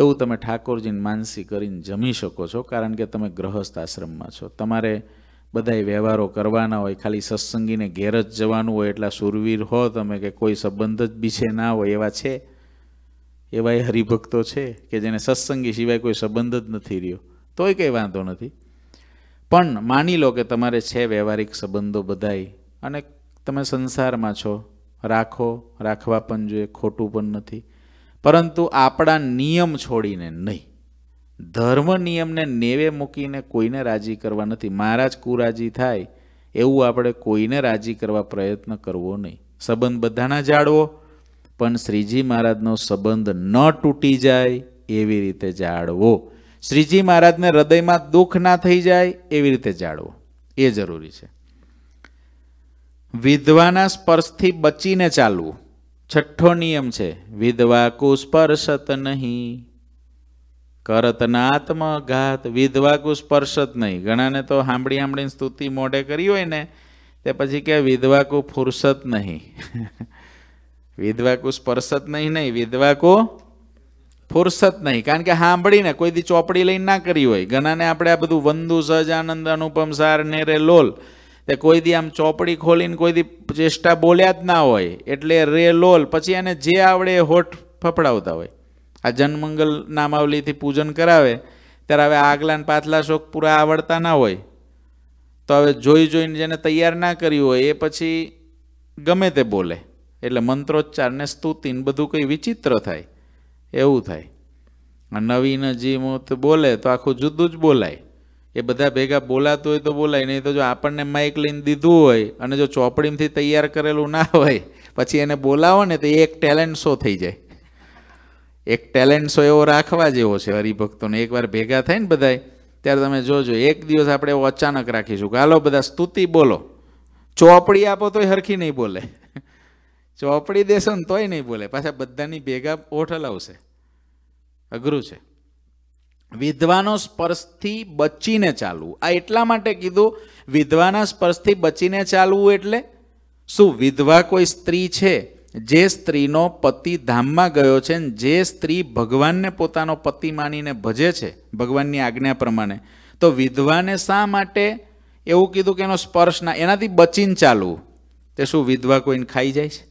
એવું તમે ઠાકોરજીને માનસી કરીને જમી શકો છો કારણ કે તમે ગ્રહસ્થ આશ્રમમાં છો તમારે બધાય વ્યવહારો કરવાના હોય ખાલી સત્સંગીને ઘેર જ જવાનું હોય એટલા સુરવીર હો તમે કે કોઈ સંબંધ જ બીછે ના હોય એવા છે એવા એ હરિભક્તો છે કે જેને સત્સંગી સિવાય કોઈ સંબંધ જ નથી રહ્યો તોય કંઈ વાંધો નથી પણ માની લો કે તમારે છે વ્યવહારિક સંબંધો બધાય અને તમે સંસારમાં છો રાખો રાખવા પણ જોઈએ ખોટું પણ નથી પરંતુ આપણા નિયમ છોડીને નહીં ધર્મ નિયમને નેવે મૂકીને કોઈને રાજી કરવા નથી મહારાજ કુરાજી થાય એવું આપણે કોઈને રાજી કરવા પ્રયત્ન કરવો નહીં સંબંધ બધાના જાળવો પણ શ્રીજી મહારાજનો સંબંધ ન તૂટી જાય એવી રીતે જાળવો શ્રીજી મહારાજને હૃદયમાં દુઃખ ના થઈ જાય એવી રીતે જાળવો એ જરૂરી છે વિધવાના સ્પર્શથી બચીને ચાલવું છઠ્ઠો નિયમ છે વિધવા સ્પર્શત નહીં કરતનાત્મ ઘાત વિધવાકુ સ્પર્શ જ નહીં ઘણાને તો સાંભળી સાંભળીને સ્તુતિ મોઢે કરી હોય ને તે પછી કે વિધવાકુ ફુરસત નહીં (laughs) વિધવાકુ સ્પર્શત જ નહીં નહીં વિધવાકુ ફુરસત નહીં કારણ કે સાંભળીને કોઈ દી ચોપડી લઈને ના કરી હોય ઘણાને આપણે આ બધું વંદુ સહજ આનંદ અનુપમ સાર ને રે લોલ તે કોઈ દી આમ ચોપડી ખોલીને કોઈ દી ચેષ્ટા બોલ્યા જ ના હોય એટલે રે લોલ પછી એને જે આવડે હોઠ ફફડાવતા હોય આ જન્મંગલ નામાવલીથી પૂજન કરાવે ત્યારે હવે આગલા ને પાછલા શોખ પૂરા આવડતા ના હોય તો હવે જોઈ જોઈને જેને તૈયાર ના કર્યું હોય એ પછી ગમે તે બોલે એટલે મંત્રોચ્ચારને સ્તુતિને બધું કંઈ વિચિત્ર થાય એવું થાય નવીન જીમૂત બોલે તો આખું જુદું જ બોલાય એ બધા ભેગા બોલાતું હોય તો બોલાય નહીં તો જો આપણને માઇક લઈને દીધું હોય અને જો ચોપડીમથી તૈયાર કરેલું ના હોય પછી એને બોલાવો ને તો એક ટેલેન્ટ શો થઈ જાય એક ટેલેન્ટ શો એવો રાખવા જેવો છે હરિભક્તોને એકવાર ભેગા થઈને બધાય ત્યારે તમે જોજો એક દિવસ આપણે એવો અચાનક રાખીશું કે હાલો બધા સ્તુતિ બોલો ચોપડી આપો તોય હરખી નહીં બોલે ચોપડી દેશો ને તોય નહીં બોલે પાછા બધાની ભેગા ઓઠ હલાવશે અઘરું છે વિધવાનો સ્પર્શથી બચીને ચાલવું આ એટલા માટે કીધું વિધવાના સ્પર્શથી બચીને ચાલવું એટલે શું વિધવા કોઈ સ્ત્રી છે જે સ્ત્રીનો પતિ ધામમાં ગયો છે ને જે સ્ત્રી ભગવાનને પોતાનો પતિ માનીને ભજે છે ભગવાનની આજ્ઞા પ્રમાણે તો વિધવાને શા માટે એવું કીધું કે એનો સ્પર્શ ના એનાથી બચીને ચાલવું તે શું વિધવા કોઈને ખાઈ જાય છે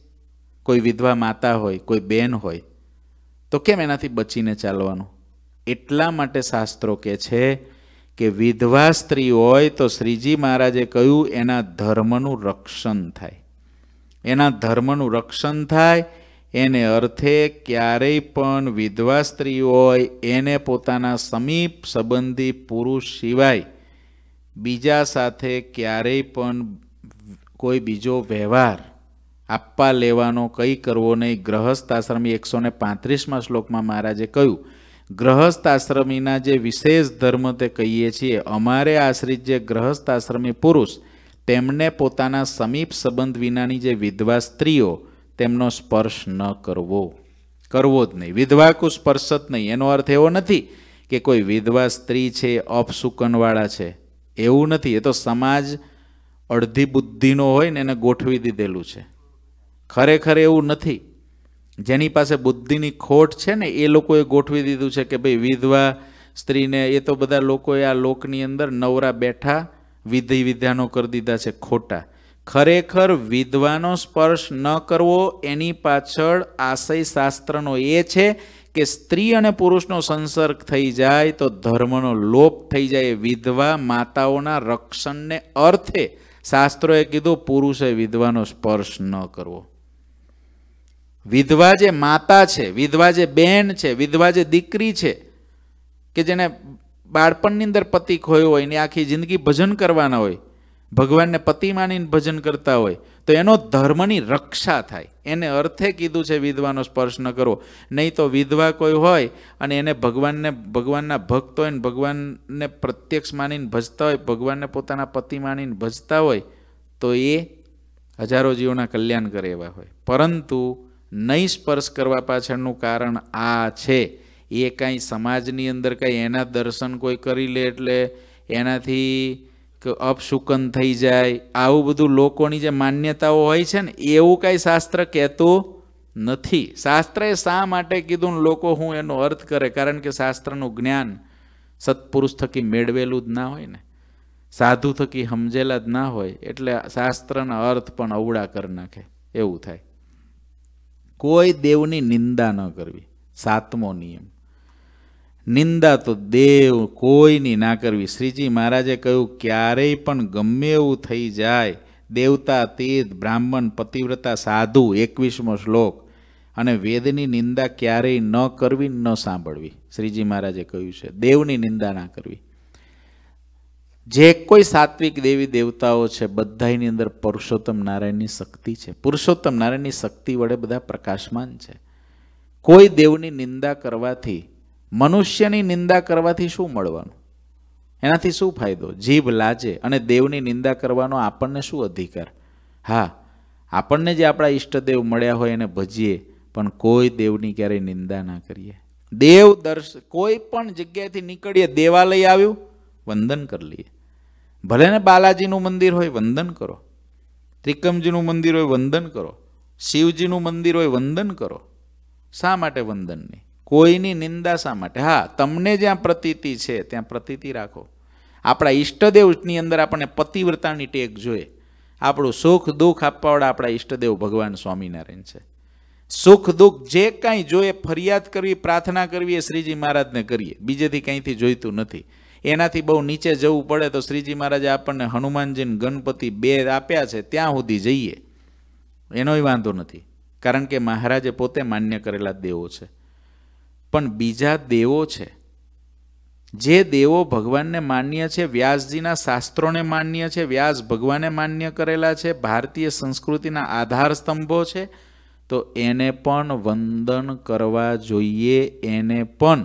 કોઈ વિધવા માતા હોય કોઈ બેન હોય તો કેમ એનાથી બચીને ચાલવાનું એટલા માટે શાસ્ત્રો કે છે કે વિધવા સ્ત્રી હોય તો શ્રીજી મહારાજે કહ્યું એના ધર્મનું રક્ષણ થાય એના ધર્મનું રક્ષણ થાય એને અર્થે ક્યારેય પણ વિધવા સ્ત્રી હોય એને પોતાના સમીપ સંબંધી પુરુષ સિવાય બીજા સાથે ક્યારેય પણ કોઈ બીજો વ્યવહાર આપવા લેવાનો કંઈ કરવો નહીં ગ્રહસ્થ આશ્રમી એકસો ને પાંત્રીસમાં શ્લોકમાં મહારાજે કહ્યું ગ્રહસ્થ આશ્રમીના જે વિશેષ ધર્મ તે કહીએ છીએ અમારે આશ્રિત જે ગ્રહસ્થ આશ્રમી પુરુષ તેમને પોતાના સમીપ સંબંધ વિનાની જે વિધવા સ્ત્રીઓ તેમનો સ્પર્શ ન કરવો કરવો જ નહીં વિધવા સ્પર્શ જ નહીં એનો અર્થ એવો નથી કે કોઈ વિધવા સ્ત્રી છે અપસુકનવાળા છે એવું નથી એ તો સમાજ અડધી બુદ્ધિનો હોય ને એને ગોઠવી દીધેલું છે ખરેખર એવું નથી જેની પાસે બુદ્ધિની ખોટ છે ને એ લોકોએ ગોઠવી દીધું છે કે ભાઈ વિધવા સ્ત્રીને એ તો બધા લોકોએ આ લોકની અંદર નવરા બેઠા વિધિ વિદ્યાનો કરી દીધા છે ખોટા ખરેખર વિદ્વાનો સ્પર્શ ન કરવો એની પાછળ આશય શાસ્ત્રનો એ છે કે સ્ત્રી અને પુરુષનો સંસર્ગ થઈ જાય તો ધર્મનો લોપ થઈ જાય વિધવા માતાઓના રક્ષણને અર્થે શાસ્ત્રોએ કીધું પુરુષે વિધવાનો સ્પર્શ ન કરવો વિધવા જે માતા છે વિધવા જે બેન છે વિધવા જે દીકરી છે કે જેને બાળપણની અંદર પતિ ખોયો હોય ને આખી જિંદગી ભજન કરવાના હોય ભગવાનને પતિ માનીને ભજન કરતા હોય તો એનો ધર્મની રક્ષા થાય એને અર્થે કીધું છે વિધવાનો સ્પર્શ ન કરવો નહીં તો વિધવા કોઈ હોય અને એને ભગવાનને ભગવાનના ભક્ત હોય ને ભગવાનને પ્રત્યક્ષ માનીને ભજતા હોય ભગવાનને પોતાના પતિ માનીને ભજતા હોય તો એ હજારો જીવોના કલ્યાણ કરે એવા હોય પરંતુ નહીં સ્પર્શ કરવા પાછળનું કારણ આ છે એ કાંઈ સમાજની અંદર કાંઈ એના દર્શન કોઈ કરી લે એટલે એનાથી અપશુકન થઈ જાય આવું બધું લોકોની જે માન્યતાઓ હોય છે ને એવું કાંઈ શાસ્ત્ર કહેતું નથી શાસ્ત્રએ શા માટે કીધું લોકો હું એનો અર્થ કરે કારણ કે શાસ્ત્રનું જ્ઞાન સત્પુરુષ થકી મેળવેલું જ ના હોય ને સાધુ થકી સમજેલા જ ના હોય એટલે શાસ્ત્રના અર્થ પણ અવળા કરી નાખે એવું થાય કોઈ દેવની નિંદા ન કરવી સાતમો નિયમ નિંદા તો દેવ કોઈની ના કરવી શ્રીજી મહારાજે કહ્યું ક્યારેય પણ ગમે એવું થઈ જાય દેવતા તીર્થ બ્રાહ્મણ પતિવ્રતા સાધુ એકવીસમો શ્લોક અને વેદની નિંદા ક્યારેય ન કરવી ન સાંભળવી શ્રીજી મહારાજે કહ્યું છે દેવની નિંદા ના કરવી જે કોઈ સાત્વિક દેવી દેવતાઓ છે બધાની અંદર પુરુષોત્તમ નારાયણની શક્તિ છે પુરુષોત્તમ નારાયણની શક્તિ વડે બધા પ્રકાશમાન છે કોઈ દેવની નિંદા કરવાથી મનુષ્યની નિંદા કરવાથી શું મળવાનું એનાથી શું ફાયદો જીભ લાજે અને દેવની નિંદા કરવાનો આપણને શું અધિકાર હા આપણને જે આપણા ઈષ્ટદેવ મળ્યા હોય એને ભજીએ પણ કોઈ દેવની ક્યારેય નિંદા ના કરીએ દેવ દર્શ કોઈ પણ જગ્યાએથી નીકળીએ દેવાલય આવ્યું વંદન કરી લઈએ ભલે ને બાલાજીનું મંદિર હોય વંદન કરો ત્રિકમજીનું મંદિર હોય વંદન કરો શિવજીનું મંદિર હોય વંદન કરો શા માટે વંદન નહીં કોઈની નિંદા શા માટે હા તમને જ્યાં પ્રતીતિ છે ત્યાં પ્રતીતિ રાખો આપણા ઈષ્ટદેવની અંદર આપણને પતિવ્રતાની ટેક જોઈએ આપણું સુખ દુઃખ આપવાવાળા આપણા ઈષ્ટદેવ ભગવાન સ્વામિનારાયણ છે સુખ દુઃખ જે કાંઈ જોઈએ ફરિયાદ કરવી પ્રાર્થના કરવી એ શ્રીજી મહારાજને કરીએ બીજેથી કંઈથી જોઈતું નથી એનાથી બહુ નીચે જવું પડે તો શ્રીજી મહારાજે આપણને હનુમાનજીને ગણપતિ બે આપ્યા છે ત્યાં સુધી જઈએ એનોય વાંધો નથી કારણ કે મહારાજે પોતે માન્ય કરેલા દેવો છે પણ બીજા દેવો છે જે દેવો ભગવાનને માન્ય છે વ્યાસજીના શાસ્ત્રોને માન્ય છે વ્યાસ ભગવાને માન્ય કરેલા છે ભારતીય સંસ્કૃતિના આધાર સ્તંભો છે તો એને પણ વંદન કરવા જોઈએ એને પણ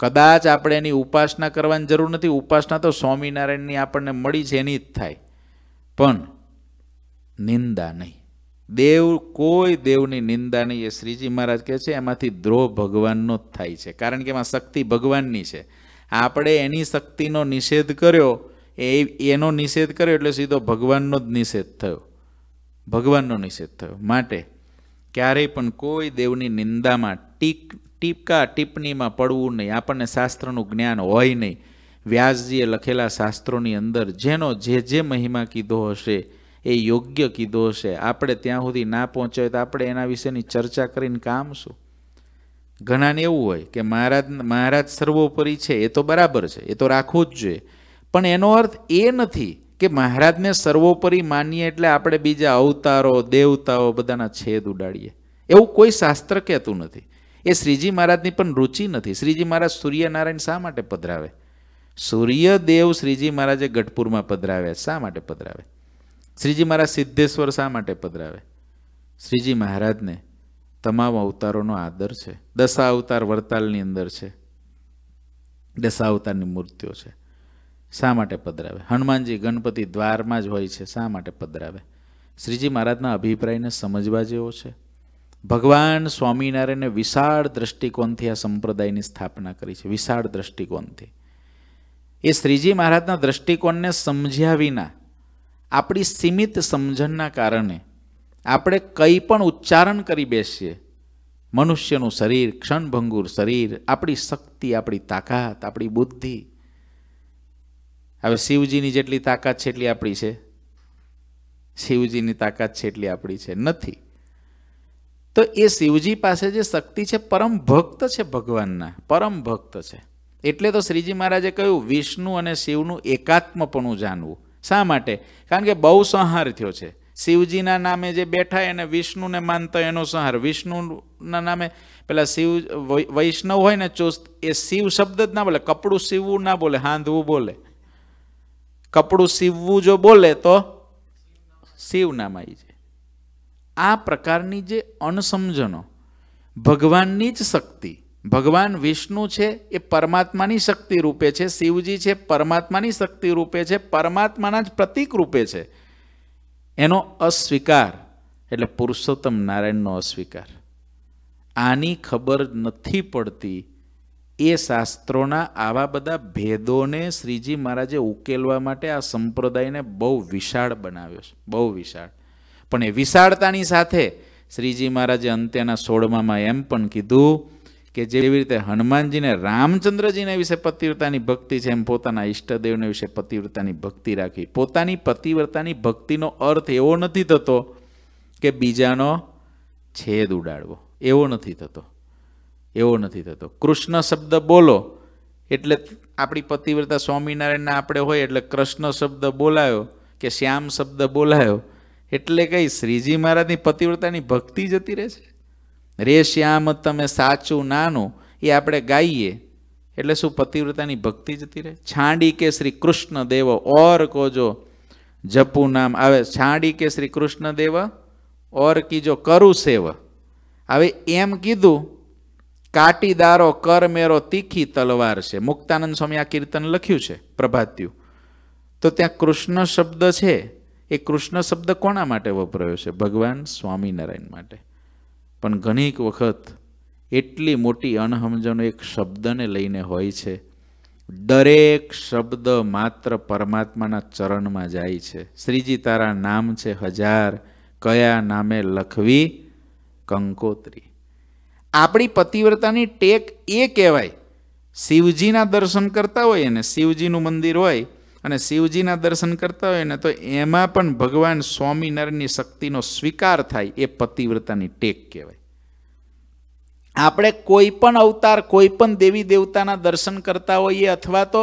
કદાચ આપણે એની ઉપાસના કરવાની જરૂર નથી ઉપાસના તો સ્વામિનારાયણની આપણને મળી છે એની જ થાય પણ નિંદા નહીં દેવ કોઈ દેવની નિંદા નહીં એ શ્રીજી મહારાજ કહે છે એમાંથી દ્રોહ ભગવાનનો જ થાય છે કારણ કે એમાં શક્તિ ભગવાનની છે આપણે એની શક્તિનો નિષેધ કર્યો એ એનો નિષેધ કર્યો એટલે સીધો ભગવાનનો જ નિષેધ થયો ભગવાનનો નિષેધ થયો માટે ક્યારેય પણ કોઈ દેવની નિંદામાં ટીક ટીપકા ટિપ્પણીમાં પડવું નહીં આપણને શાસ્ત્રનું જ્ઞાન હોય નહીં વ્યાસજીએ લખેલા શાસ્ત્રોની અંદર જેનો જે જે મહિમા કીધો હશે એ યોગ્ય કીધો છે આપણે ત્યાં સુધી ના પહોંચ્યો તો આપણે એના વિશેની ચર્ચા કરીને કામ શું ઘણાને એવું હોય કે મહારાજ મહારાજ સર્વોપરી છે એ તો બરાબર છે એ તો રાખવું જ જોઈએ પણ એનો અર્થ એ નથી કે મહારાજને સર્વોપરી માનીએ એટલે આપણે બીજા અવતારો દેવતાઓ બધાના છેદ ઉડાડીએ એવું કોઈ શાસ્ત્ર કહેતું નથી એ શ્રીજી મહારાજની પણ રુચિ નથી શ્રીજી મહારાજ સૂર્યનારાયણ શા માટે પધરાવે સૂર્યદેવ શ્રીજી મહારાજે ગઢપુરમાં પધરાવ્યા શા માટે પધરાવે શ્રીજી મહારાજ સિદ્ધેશ્વર શા માટે પધરાવે શ્રીજી મહારાજને તમામ અવતારોનો આદર છે દશા અવતાર વડતાલની અંદર છે દશા અવતારની મૂર્તિઓ છે શા માટે પધરાવે હનુમાનજી ગણપતિ દ્વારમાં જ હોય છે શા માટે પધરાવે શ્રીજી મહારાજના અભિપ્રાયને સમજવા જેવો છે ભગવાન સ્વામિનારાયણે વિશાળ દ્રષ્ટિકોણથી આ સંપ્રદાયની સ્થાપના કરી છે વિશાળ દ્રષ્ટિકોણથી એ શ્રીજી મહારાજના દ્રષ્ટિકોણને સમજ્યા વિના આપણી સીમિત સમજણના કારણે આપણે કંઈ પણ ઉચ્ચારણ કરી બેસીએ મનુષ્યનું શરીર ક્ષણભંગુર શરીર આપણી શક્તિ આપણી તાકાત આપણી બુદ્ધિ હવે શિવજીની જેટલી તાકાત છે એટલી આપણી છે શિવજીની તાકાત છે એટલી આપણી છે નથી તો એ શિવજી પાસે જે શક્તિ છે પરમ ભક્ત છે ભગવાનના પરમ ભક્ત છે એટલે તો શ્રીજી મહારાજે કહ્યું વિષ્ણુ અને શિવનું એકાત્મપણું જાણવું શા માટે કારણ કે બહુ સંહાર થયો છે શિવજીના નામે જે બેઠા એને વિષ્ણુને માનતા એનો સંહાર વિષ્ણુના નામે પેલા શિવ વૈષ્ણવ હોય ને ચુસ્ત એ શિવ શબ્દ જ ના બોલે કપડું સીવવું ના બોલે હાંધવું બોલે કપડું સીવવું જો બોલે તો શિવ નામ આવી જાય આ પ્રકારની જે અણસમજનો ભગવાનની જ શક્તિ ભગવાન વિષ્ણુ છે એ પરમાત્માની શક્તિ રૂપે છે શિવજી છે પરમાત્માની શક્તિ રૂપે છે પરમાત્માના જ પ્રતીક રૂપે છે એનો અસ્વીકાર એટલે પુરુષોત્તમ નારાયણનો અસ્વીકાર આની ખબર નથી પડતી એ શાસ્ત્રોના આવા બધા ભેદોને શ્રીજી મહારાજે ઉકેલવા માટે આ સંપ્રદાયને બહુ વિશાળ બનાવ્યો છે બહુ વિશાળ પણ એ વિશાળતાની સાથે શ્રીજી મહારાજે અંત્યના સોળમામાં એમ પણ કીધું કે જેવી રીતે હનુમાનજીને રામચંદ્રજીના વિશે પતિવ્રતાની ભક્તિ છે એમ પોતાના ઈષ્ટદેવને વિશે પતિવ્રતાની ભક્તિ રાખી પોતાની પતિવ્રતાની ભક્તિનો અર્થ એવો નથી થતો કે બીજાનો છેદ ઉડાડવો એવો નથી થતો એવો નથી થતો કૃષ્ણ શબ્દ બોલો એટલે આપણી પતિવ્રતા સ્વામિનારાયણના આપણે હોય એટલે કૃષ્ણ શબ્દ બોલાયો કે શ્યામ શબ્દ બોલાયો એટલે કંઈ શ્રીજી મહારાજની પતિવ્રતાની ભક્તિ જતી રહે છે રે શ્યામ તમે સાચું નાનું એ આપણે ગાઈએ એટલે શું પતિવ્રતાની ભક્તિ જતી રહે છાંડી કે શ્રી કૃષ્ણ દેવ ઓર કોજો જપું નામ આવે છાંડી કે શ્રી કૃષ્ણ દેવ ઓર કીજો કરું સેવ હવે એમ કીધું કાટીદારો કર મેરો તીખી તલવાર છે મુક્તાનંદ સ્વામી આ કીર્તન લખ્યું છે પ્રભાત્યુ તો ત્યાં કૃષ્ણ શબ્દ છે એ કૃષ્ણ શબ્દ કોના માટે વપરાયો છે ભગવાન સ્વામિનારાયણ માટે પણ ઘણીક વખત એટલી મોટી અણહમજનો એક શબ્દને લઈને હોય છે દરેક શબ્દ માત્ર પરમાત્માના ચરણમાં જાય છે શ્રીજી તારા નામ છે હજાર કયા નામે લખવી કંકોત્રી આપણી પતિવ્રતાની ટેક એ કહેવાય શિવજીના દર્શન કરતા હોય અને શિવજીનું મંદિર હોય અને શિવજીના દર્શન કરતા હોય ને તો એમાં પણ ભગવાન સ્વામિનારાયણની શક્તિનો સ્વીકાર થાય એ પતિવ્રતાની ટેક કહેવાય આપણે કોઈ પણ અવતાર કોઈ પણ દેવી દેવતાના દર્શન કરતા હોઈએ અથવા તો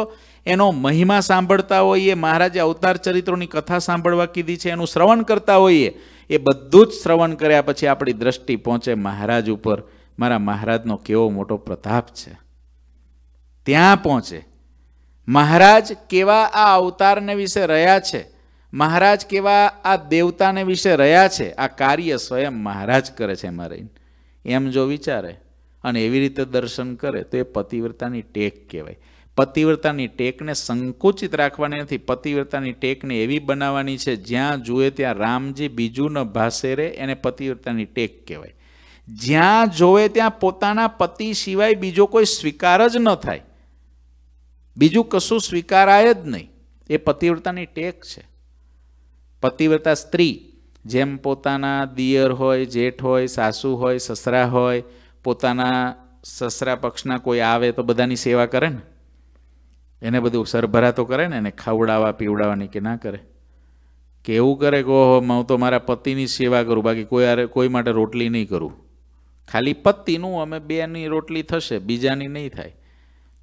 એનો મહિમા સાંભળતા હોઈએ મહારાજે અવતાર ચરિત્રોની કથા સાંભળવા કીધી છે એનું શ્રવણ કરતા હોઈએ એ બધું જ શ્રવણ કર્યા પછી આપણી દ્રષ્ટિ પહોંચે મહારાજ ઉપર મારા મહારાજનો કેવો મોટો પ્રતાપ છે ત્યાં પહોંચે મહારાજ કેવા આ અવતારને વિશે રહ્યા છે મહારાજ કેવા આ દેવતાને વિશે રહ્યા છે આ કાર્ય સ્વયં મહારાજ કરે છે એમાં રહીને એમ જો વિચારે અને એવી રીતે દર્શન કરે તો એ પતિવ્રતાની ટેક કહેવાય પતિવ્રતાની ટેકને સંકુચિત રાખવાની નથી પતિવ્રતાની ટેકને એવી બનાવવાની છે જ્યાં જુએ ત્યાં રામજી બીજું ન ભાસે રે એને પતિવ્રતાની ટેક કહેવાય જ્યાં જોવે ત્યાં પોતાના પતિ સિવાય બીજો કોઈ સ્વીકાર જ ન થાય બીજું કશું સ્વીકારાય જ નહીં એ પતિવ્રતાની ટેક છે પતિવ્રતા સ્ત્રી જેમ પોતાના દિયર હોય જેઠ હોય સાસુ હોય સસરા હોય પોતાના સસરા પક્ષના કોઈ આવે તો બધાની સેવા કરે ને એને બધું સરભરા તો કરે ને એને ખવડાવવા પીવડાવવાની કે ના કરે કે એવું કરે કે ઓહો હું તો મારા પતિની સેવા કરું બાકી કોઈ આરે કોઈ માટે રોટલી નહીં કરું ખાલી પતિનું અમે બેની રોટલી થશે બીજાની નહીં થાય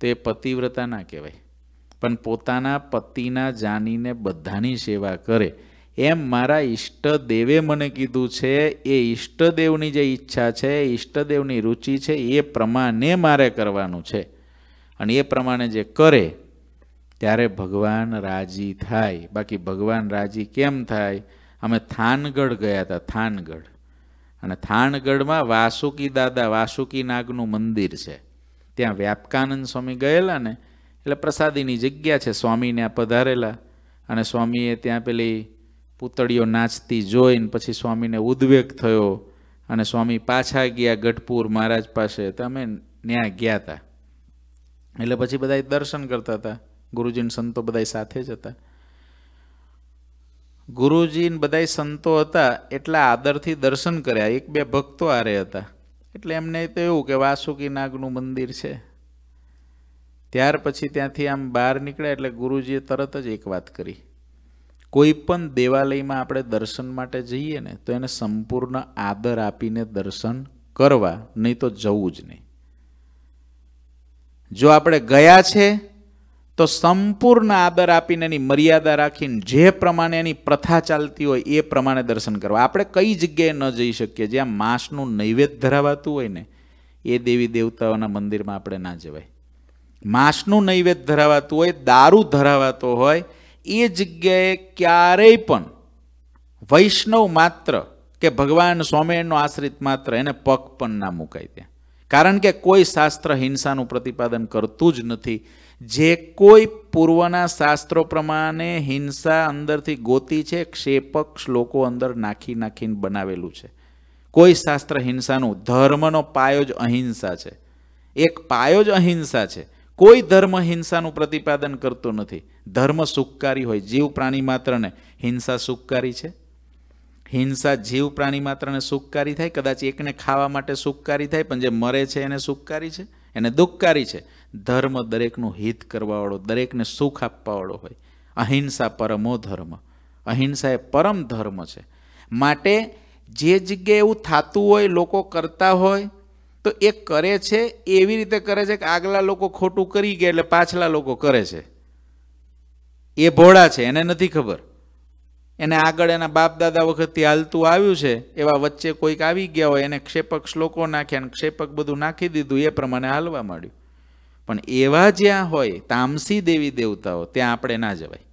તે પતિવ્રતા ના કહેવાય પણ પોતાના પતિના જાનીને બધાની સેવા કરે એમ મારા ઈષ્ટદેવે મને કીધું છે એ ઈષ્ટદેવની જે ઈચ્છા છે ઈષ્ટદેવની રુચિ છે એ પ્રમાણે મારે કરવાનું છે અને એ પ્રમાણે જે કરે ત્યારે ભગવાન રાજી થાય બાકી ભગવાન રાજી કેમ થાય અમે થાનગઢ ગયા હતા થાનગઢ અને થાનગઢમાં વાસુકી દાદા વાસુકી નાગનું મંદિર છે ત્યાં વ્યાપકાનંદ સ્વામી ગયેલા ને એટલે પ્રસાદીની જગ્યા છે સ્વામી ત્યાં પધારેલા અને સ્વામીએ ત્યાં પેલી પૂતળીઓ નાચતી જોઈને પછી સ્વામીને ઉદ્વેગ થયો અને સ્વામી પાછા ગયા ગઢપુર મહારાજ પાસે તમે ત્યાં ગયા હતા એટલે પછી બધા દર્શન કરતા હતા ગુરુજીને સંતો બધા સાથે જ હતા ગુરુજીને બધા સંતો હતા એટલા આદરથી દર્શન કર્યા એક બે ભક્તો આરે હતા એટલે એમને તો એવું કે વાસુકી નાગનું મંદિર છે ત્યાર પછી ત્યાંથી આમ બહાર નીકળ્યા એટલે ગુરુજીએ તરત જ એક વાત કરી કોઈ પણ દેવાલયમાં આપણે દર્શન માટે જઈએ ને તો એને સંપૂર્ણ આદર આપીને દર્શન કરવા નહીં તો જવું જ નહીં જો આપણે ગયા છે તો સંપૂર્ણ આદર આપીને એની મર્યાદા રાખીને જે પ્રમાણે એની પ્રથા ચાલતી હોય એ પ્રમાણે દર્શન કરવા આપણે કઈ જગ્યાએ ન જઈ શકીએ જ્યાં માંસનું નૈવેદ્ય ધરાવાતું હોય ને એ દેવી દેવતાઓના મંદિરમાં આપણે ના જવાય માંસનું નૈવેદ્ય ધરાવાતું હોય દારૂ ધરાવાતો હોય એ જગ્યાએ ક્યારેય પણ વૈષ્ણવ માત્ર કે ભગવાન સ્વામિનારાયણનો આશ્રિત માત્ર એને પગ પણ ના મુકાય ત્યાં કારણ કે કોઈ શાસ્ત્ર હિંસાનું પ્રતિપાદન કરતું જ નથી જે કોઈ પૂર્વના શાસ્ત્રો પ્રમાણે હિંસા અંદરથી ગોતી છે ક્ષેપક શ્લોકો અંદર નાખી નાખીને બનાવેલું છે કોઈ શાસ્ત્ર હિંસાનું ધર્મનો પાયો જ અહિંસા છે એક પાયો જ અહિંસા છે કોઈ ધર્મ હિંસાનું પ્રતિપાદન કરતો નથી ધર્મ સુખકારી હોય જીવ પ્રાણી માત્રને હિંસા સુખકારી છે હિંસા જીવ પ્રાણી માત્રને સુખકારી થાય કદાચ એકને ખાવા માટે સુખકારી થાય પણ જે મરે છે એને સુખકારી છે એને દુઃખકારી છે ધર્મ દરેકનું હિત કરવાવાળો દરેકને સુખ આપવાવાળો હોય અહિંસા પરમો ધર્મ અહિંસા એ પરમ ધર્મ છે માટે જે જગ્યાએ એવું થતું હોય લોકો કરતા હોય તો એ કરે છે એવી રીતે કરે છે કે આગલા લોકો ખોટું કરી ગયા એટલે પાછલા લોકો કરે છે એ ભોળા છે એને નથી ખબર એને આગળ એના બાપ દાદા વખતથી હાલતું આવ્યું છે એવા વચ્ચે કોઈક આવી ગયા હોય એને ક્ષેપક શ્લોકો નાખ્યા અને ક્ષેપક બધું નાખી દીધું એ પ્રમાણે હાલવા માંડ્યું પણ એવા જ્યાં હોય તામસી દેવી દેવતાઓ ત્યાં આપણે ના જવાય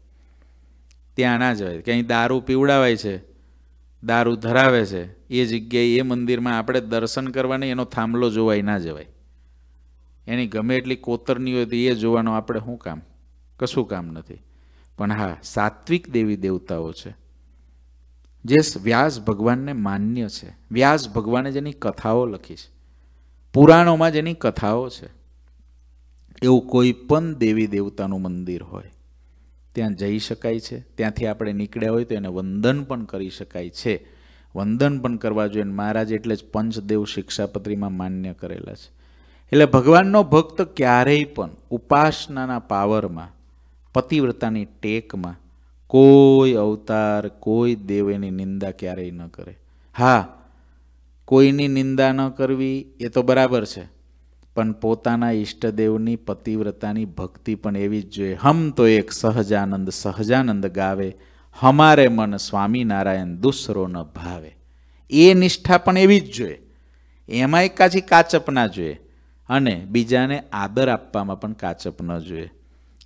ત્યાં ના જવાય ક્યાંય દારૂ પીવડાવાય છે દારૂ ધરાવે છે એ જગ્યાએ એ મંદિરમાં આપણે દર્શન કરવાને એનો થાંભલો જોવાય ના જવાય એની ગમે એટલી કોતરની હોય તો એ જોવાનું આપણે શું કામ કશું કામ નથી પણ હા સાત્વિક દેવી દેવતાઓ છે જે વ્યાસ ભગવાનને માન્ય છે વ્યાસ ભગવાને જેની કથાઓ લખી છે પુરાણોમાં જેની કથાઓ છે એવું કોઈ પણ દેવી દેવતાનું મંદિર હોય ત્યાં જઈ શકાય છે ત્યાંથી આપણે નીકળ્યા હોય તો એને વંદન પણ કરી શકાય છે વંદન પણ કરવા જોઈએ મહારાજ એટલે જ પંચદેવ શિક્ષાપત્રીમાં માન્ય કરેલા છે એટલે ભગવાનનો ભક્ત ક્યારેય પણ ઉપાસનાના પાવરમાં પતિવ્રતાની ટેકમાં કોઈ અવતાર કોઈ દેવ એની નિંદા ક્યારેય ન કરે હા કોઈની નિંદા ન કરવી એ તો બરાબર છે પણ પોતાના ઈષ્ટદેવની પતિવ્રતાની ભક્તિ પણ એવી જ જોઈએ હમ તો એક સહજાનંદ સહજાનંદ ગાવે હમારે મન સ્વામિનારાયણ દુસરો ન ભાવે એ નિષ્ઠા પણ એવી જ જોઈએ એમાંય કાચી કાચપ ના જોઈએ અને બીજાને આદર આપવામાં પણ કાચપ ન જોઈએ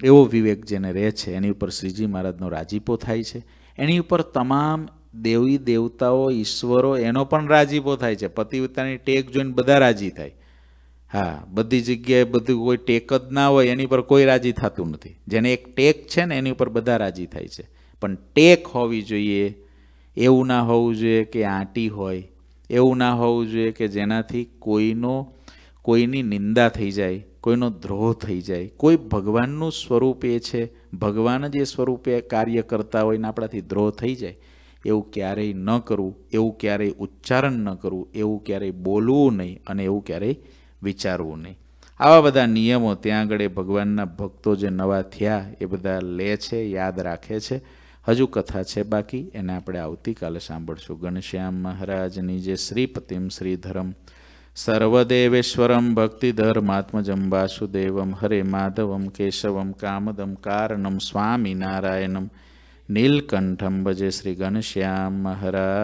એવો વિવેક જેને રહે છે એની ઉપર શ્રીજી મહારાજનો રાજીપો થાય છે એની ઉપર તમામ દેવી દેવતાઓ ઈશ્વરો એનો પણ રાજીપો થાય છે પતિવ્રતાની ટેક જોઈને બધા રાજી થાય હા બધી જગ્યાએ બધું કોઈ ટેક જ ના હોય એની પર કોઈ રાજી થતું નથી જેને એક ટેક છે ને એની ઉપર બધા રાજી થાય છે પણ ટેક હોવી જોઈએ એવું ના હોવું જોઈએ કે આંટી હોય એવું ના હોવું જોઈએ કે જેનાથી કોઈનો કોઈની નિંદા થઈ જાય કોઈનો દ્રોહ થઈ જાય કોઈ ભગવાનનું સ્વરૂપ એ છે ભગવાન જે સ્વરૂપે કાર્ય કરતા હોય ને આપણાથી દ્રોહ થઈ જાય એવું ક્યારેય ન કરવું એવું ક્યારેય ઉચ્ચારણ ન કરવું એવું ક્યારેય બોલવું નહીં અને એવું ક્યારેય વિચારવું નહીં આવા બધા નિયમો ત્યાં આગળ ભગવાનના ભક્તો જે નવા થયા એ બધા લે છે યાદ રાખે છે હજુ કથા છે બાકી એને આપણે આવતીકાલે સાંભળશું ગણશ્યામ મહારાજની જે શ્રીપતિમ શ્રીધરમ સર્વદેવેશ્વરમ ભક્તિધર્માત્મજમ વાસુદેવમ હરે માધવમ કેશવમ કામદમ કારણમ સ્વામિનારાયણમ નીલકંઠમ ભજે શ્રી ઘનશ્યામ મહારાજ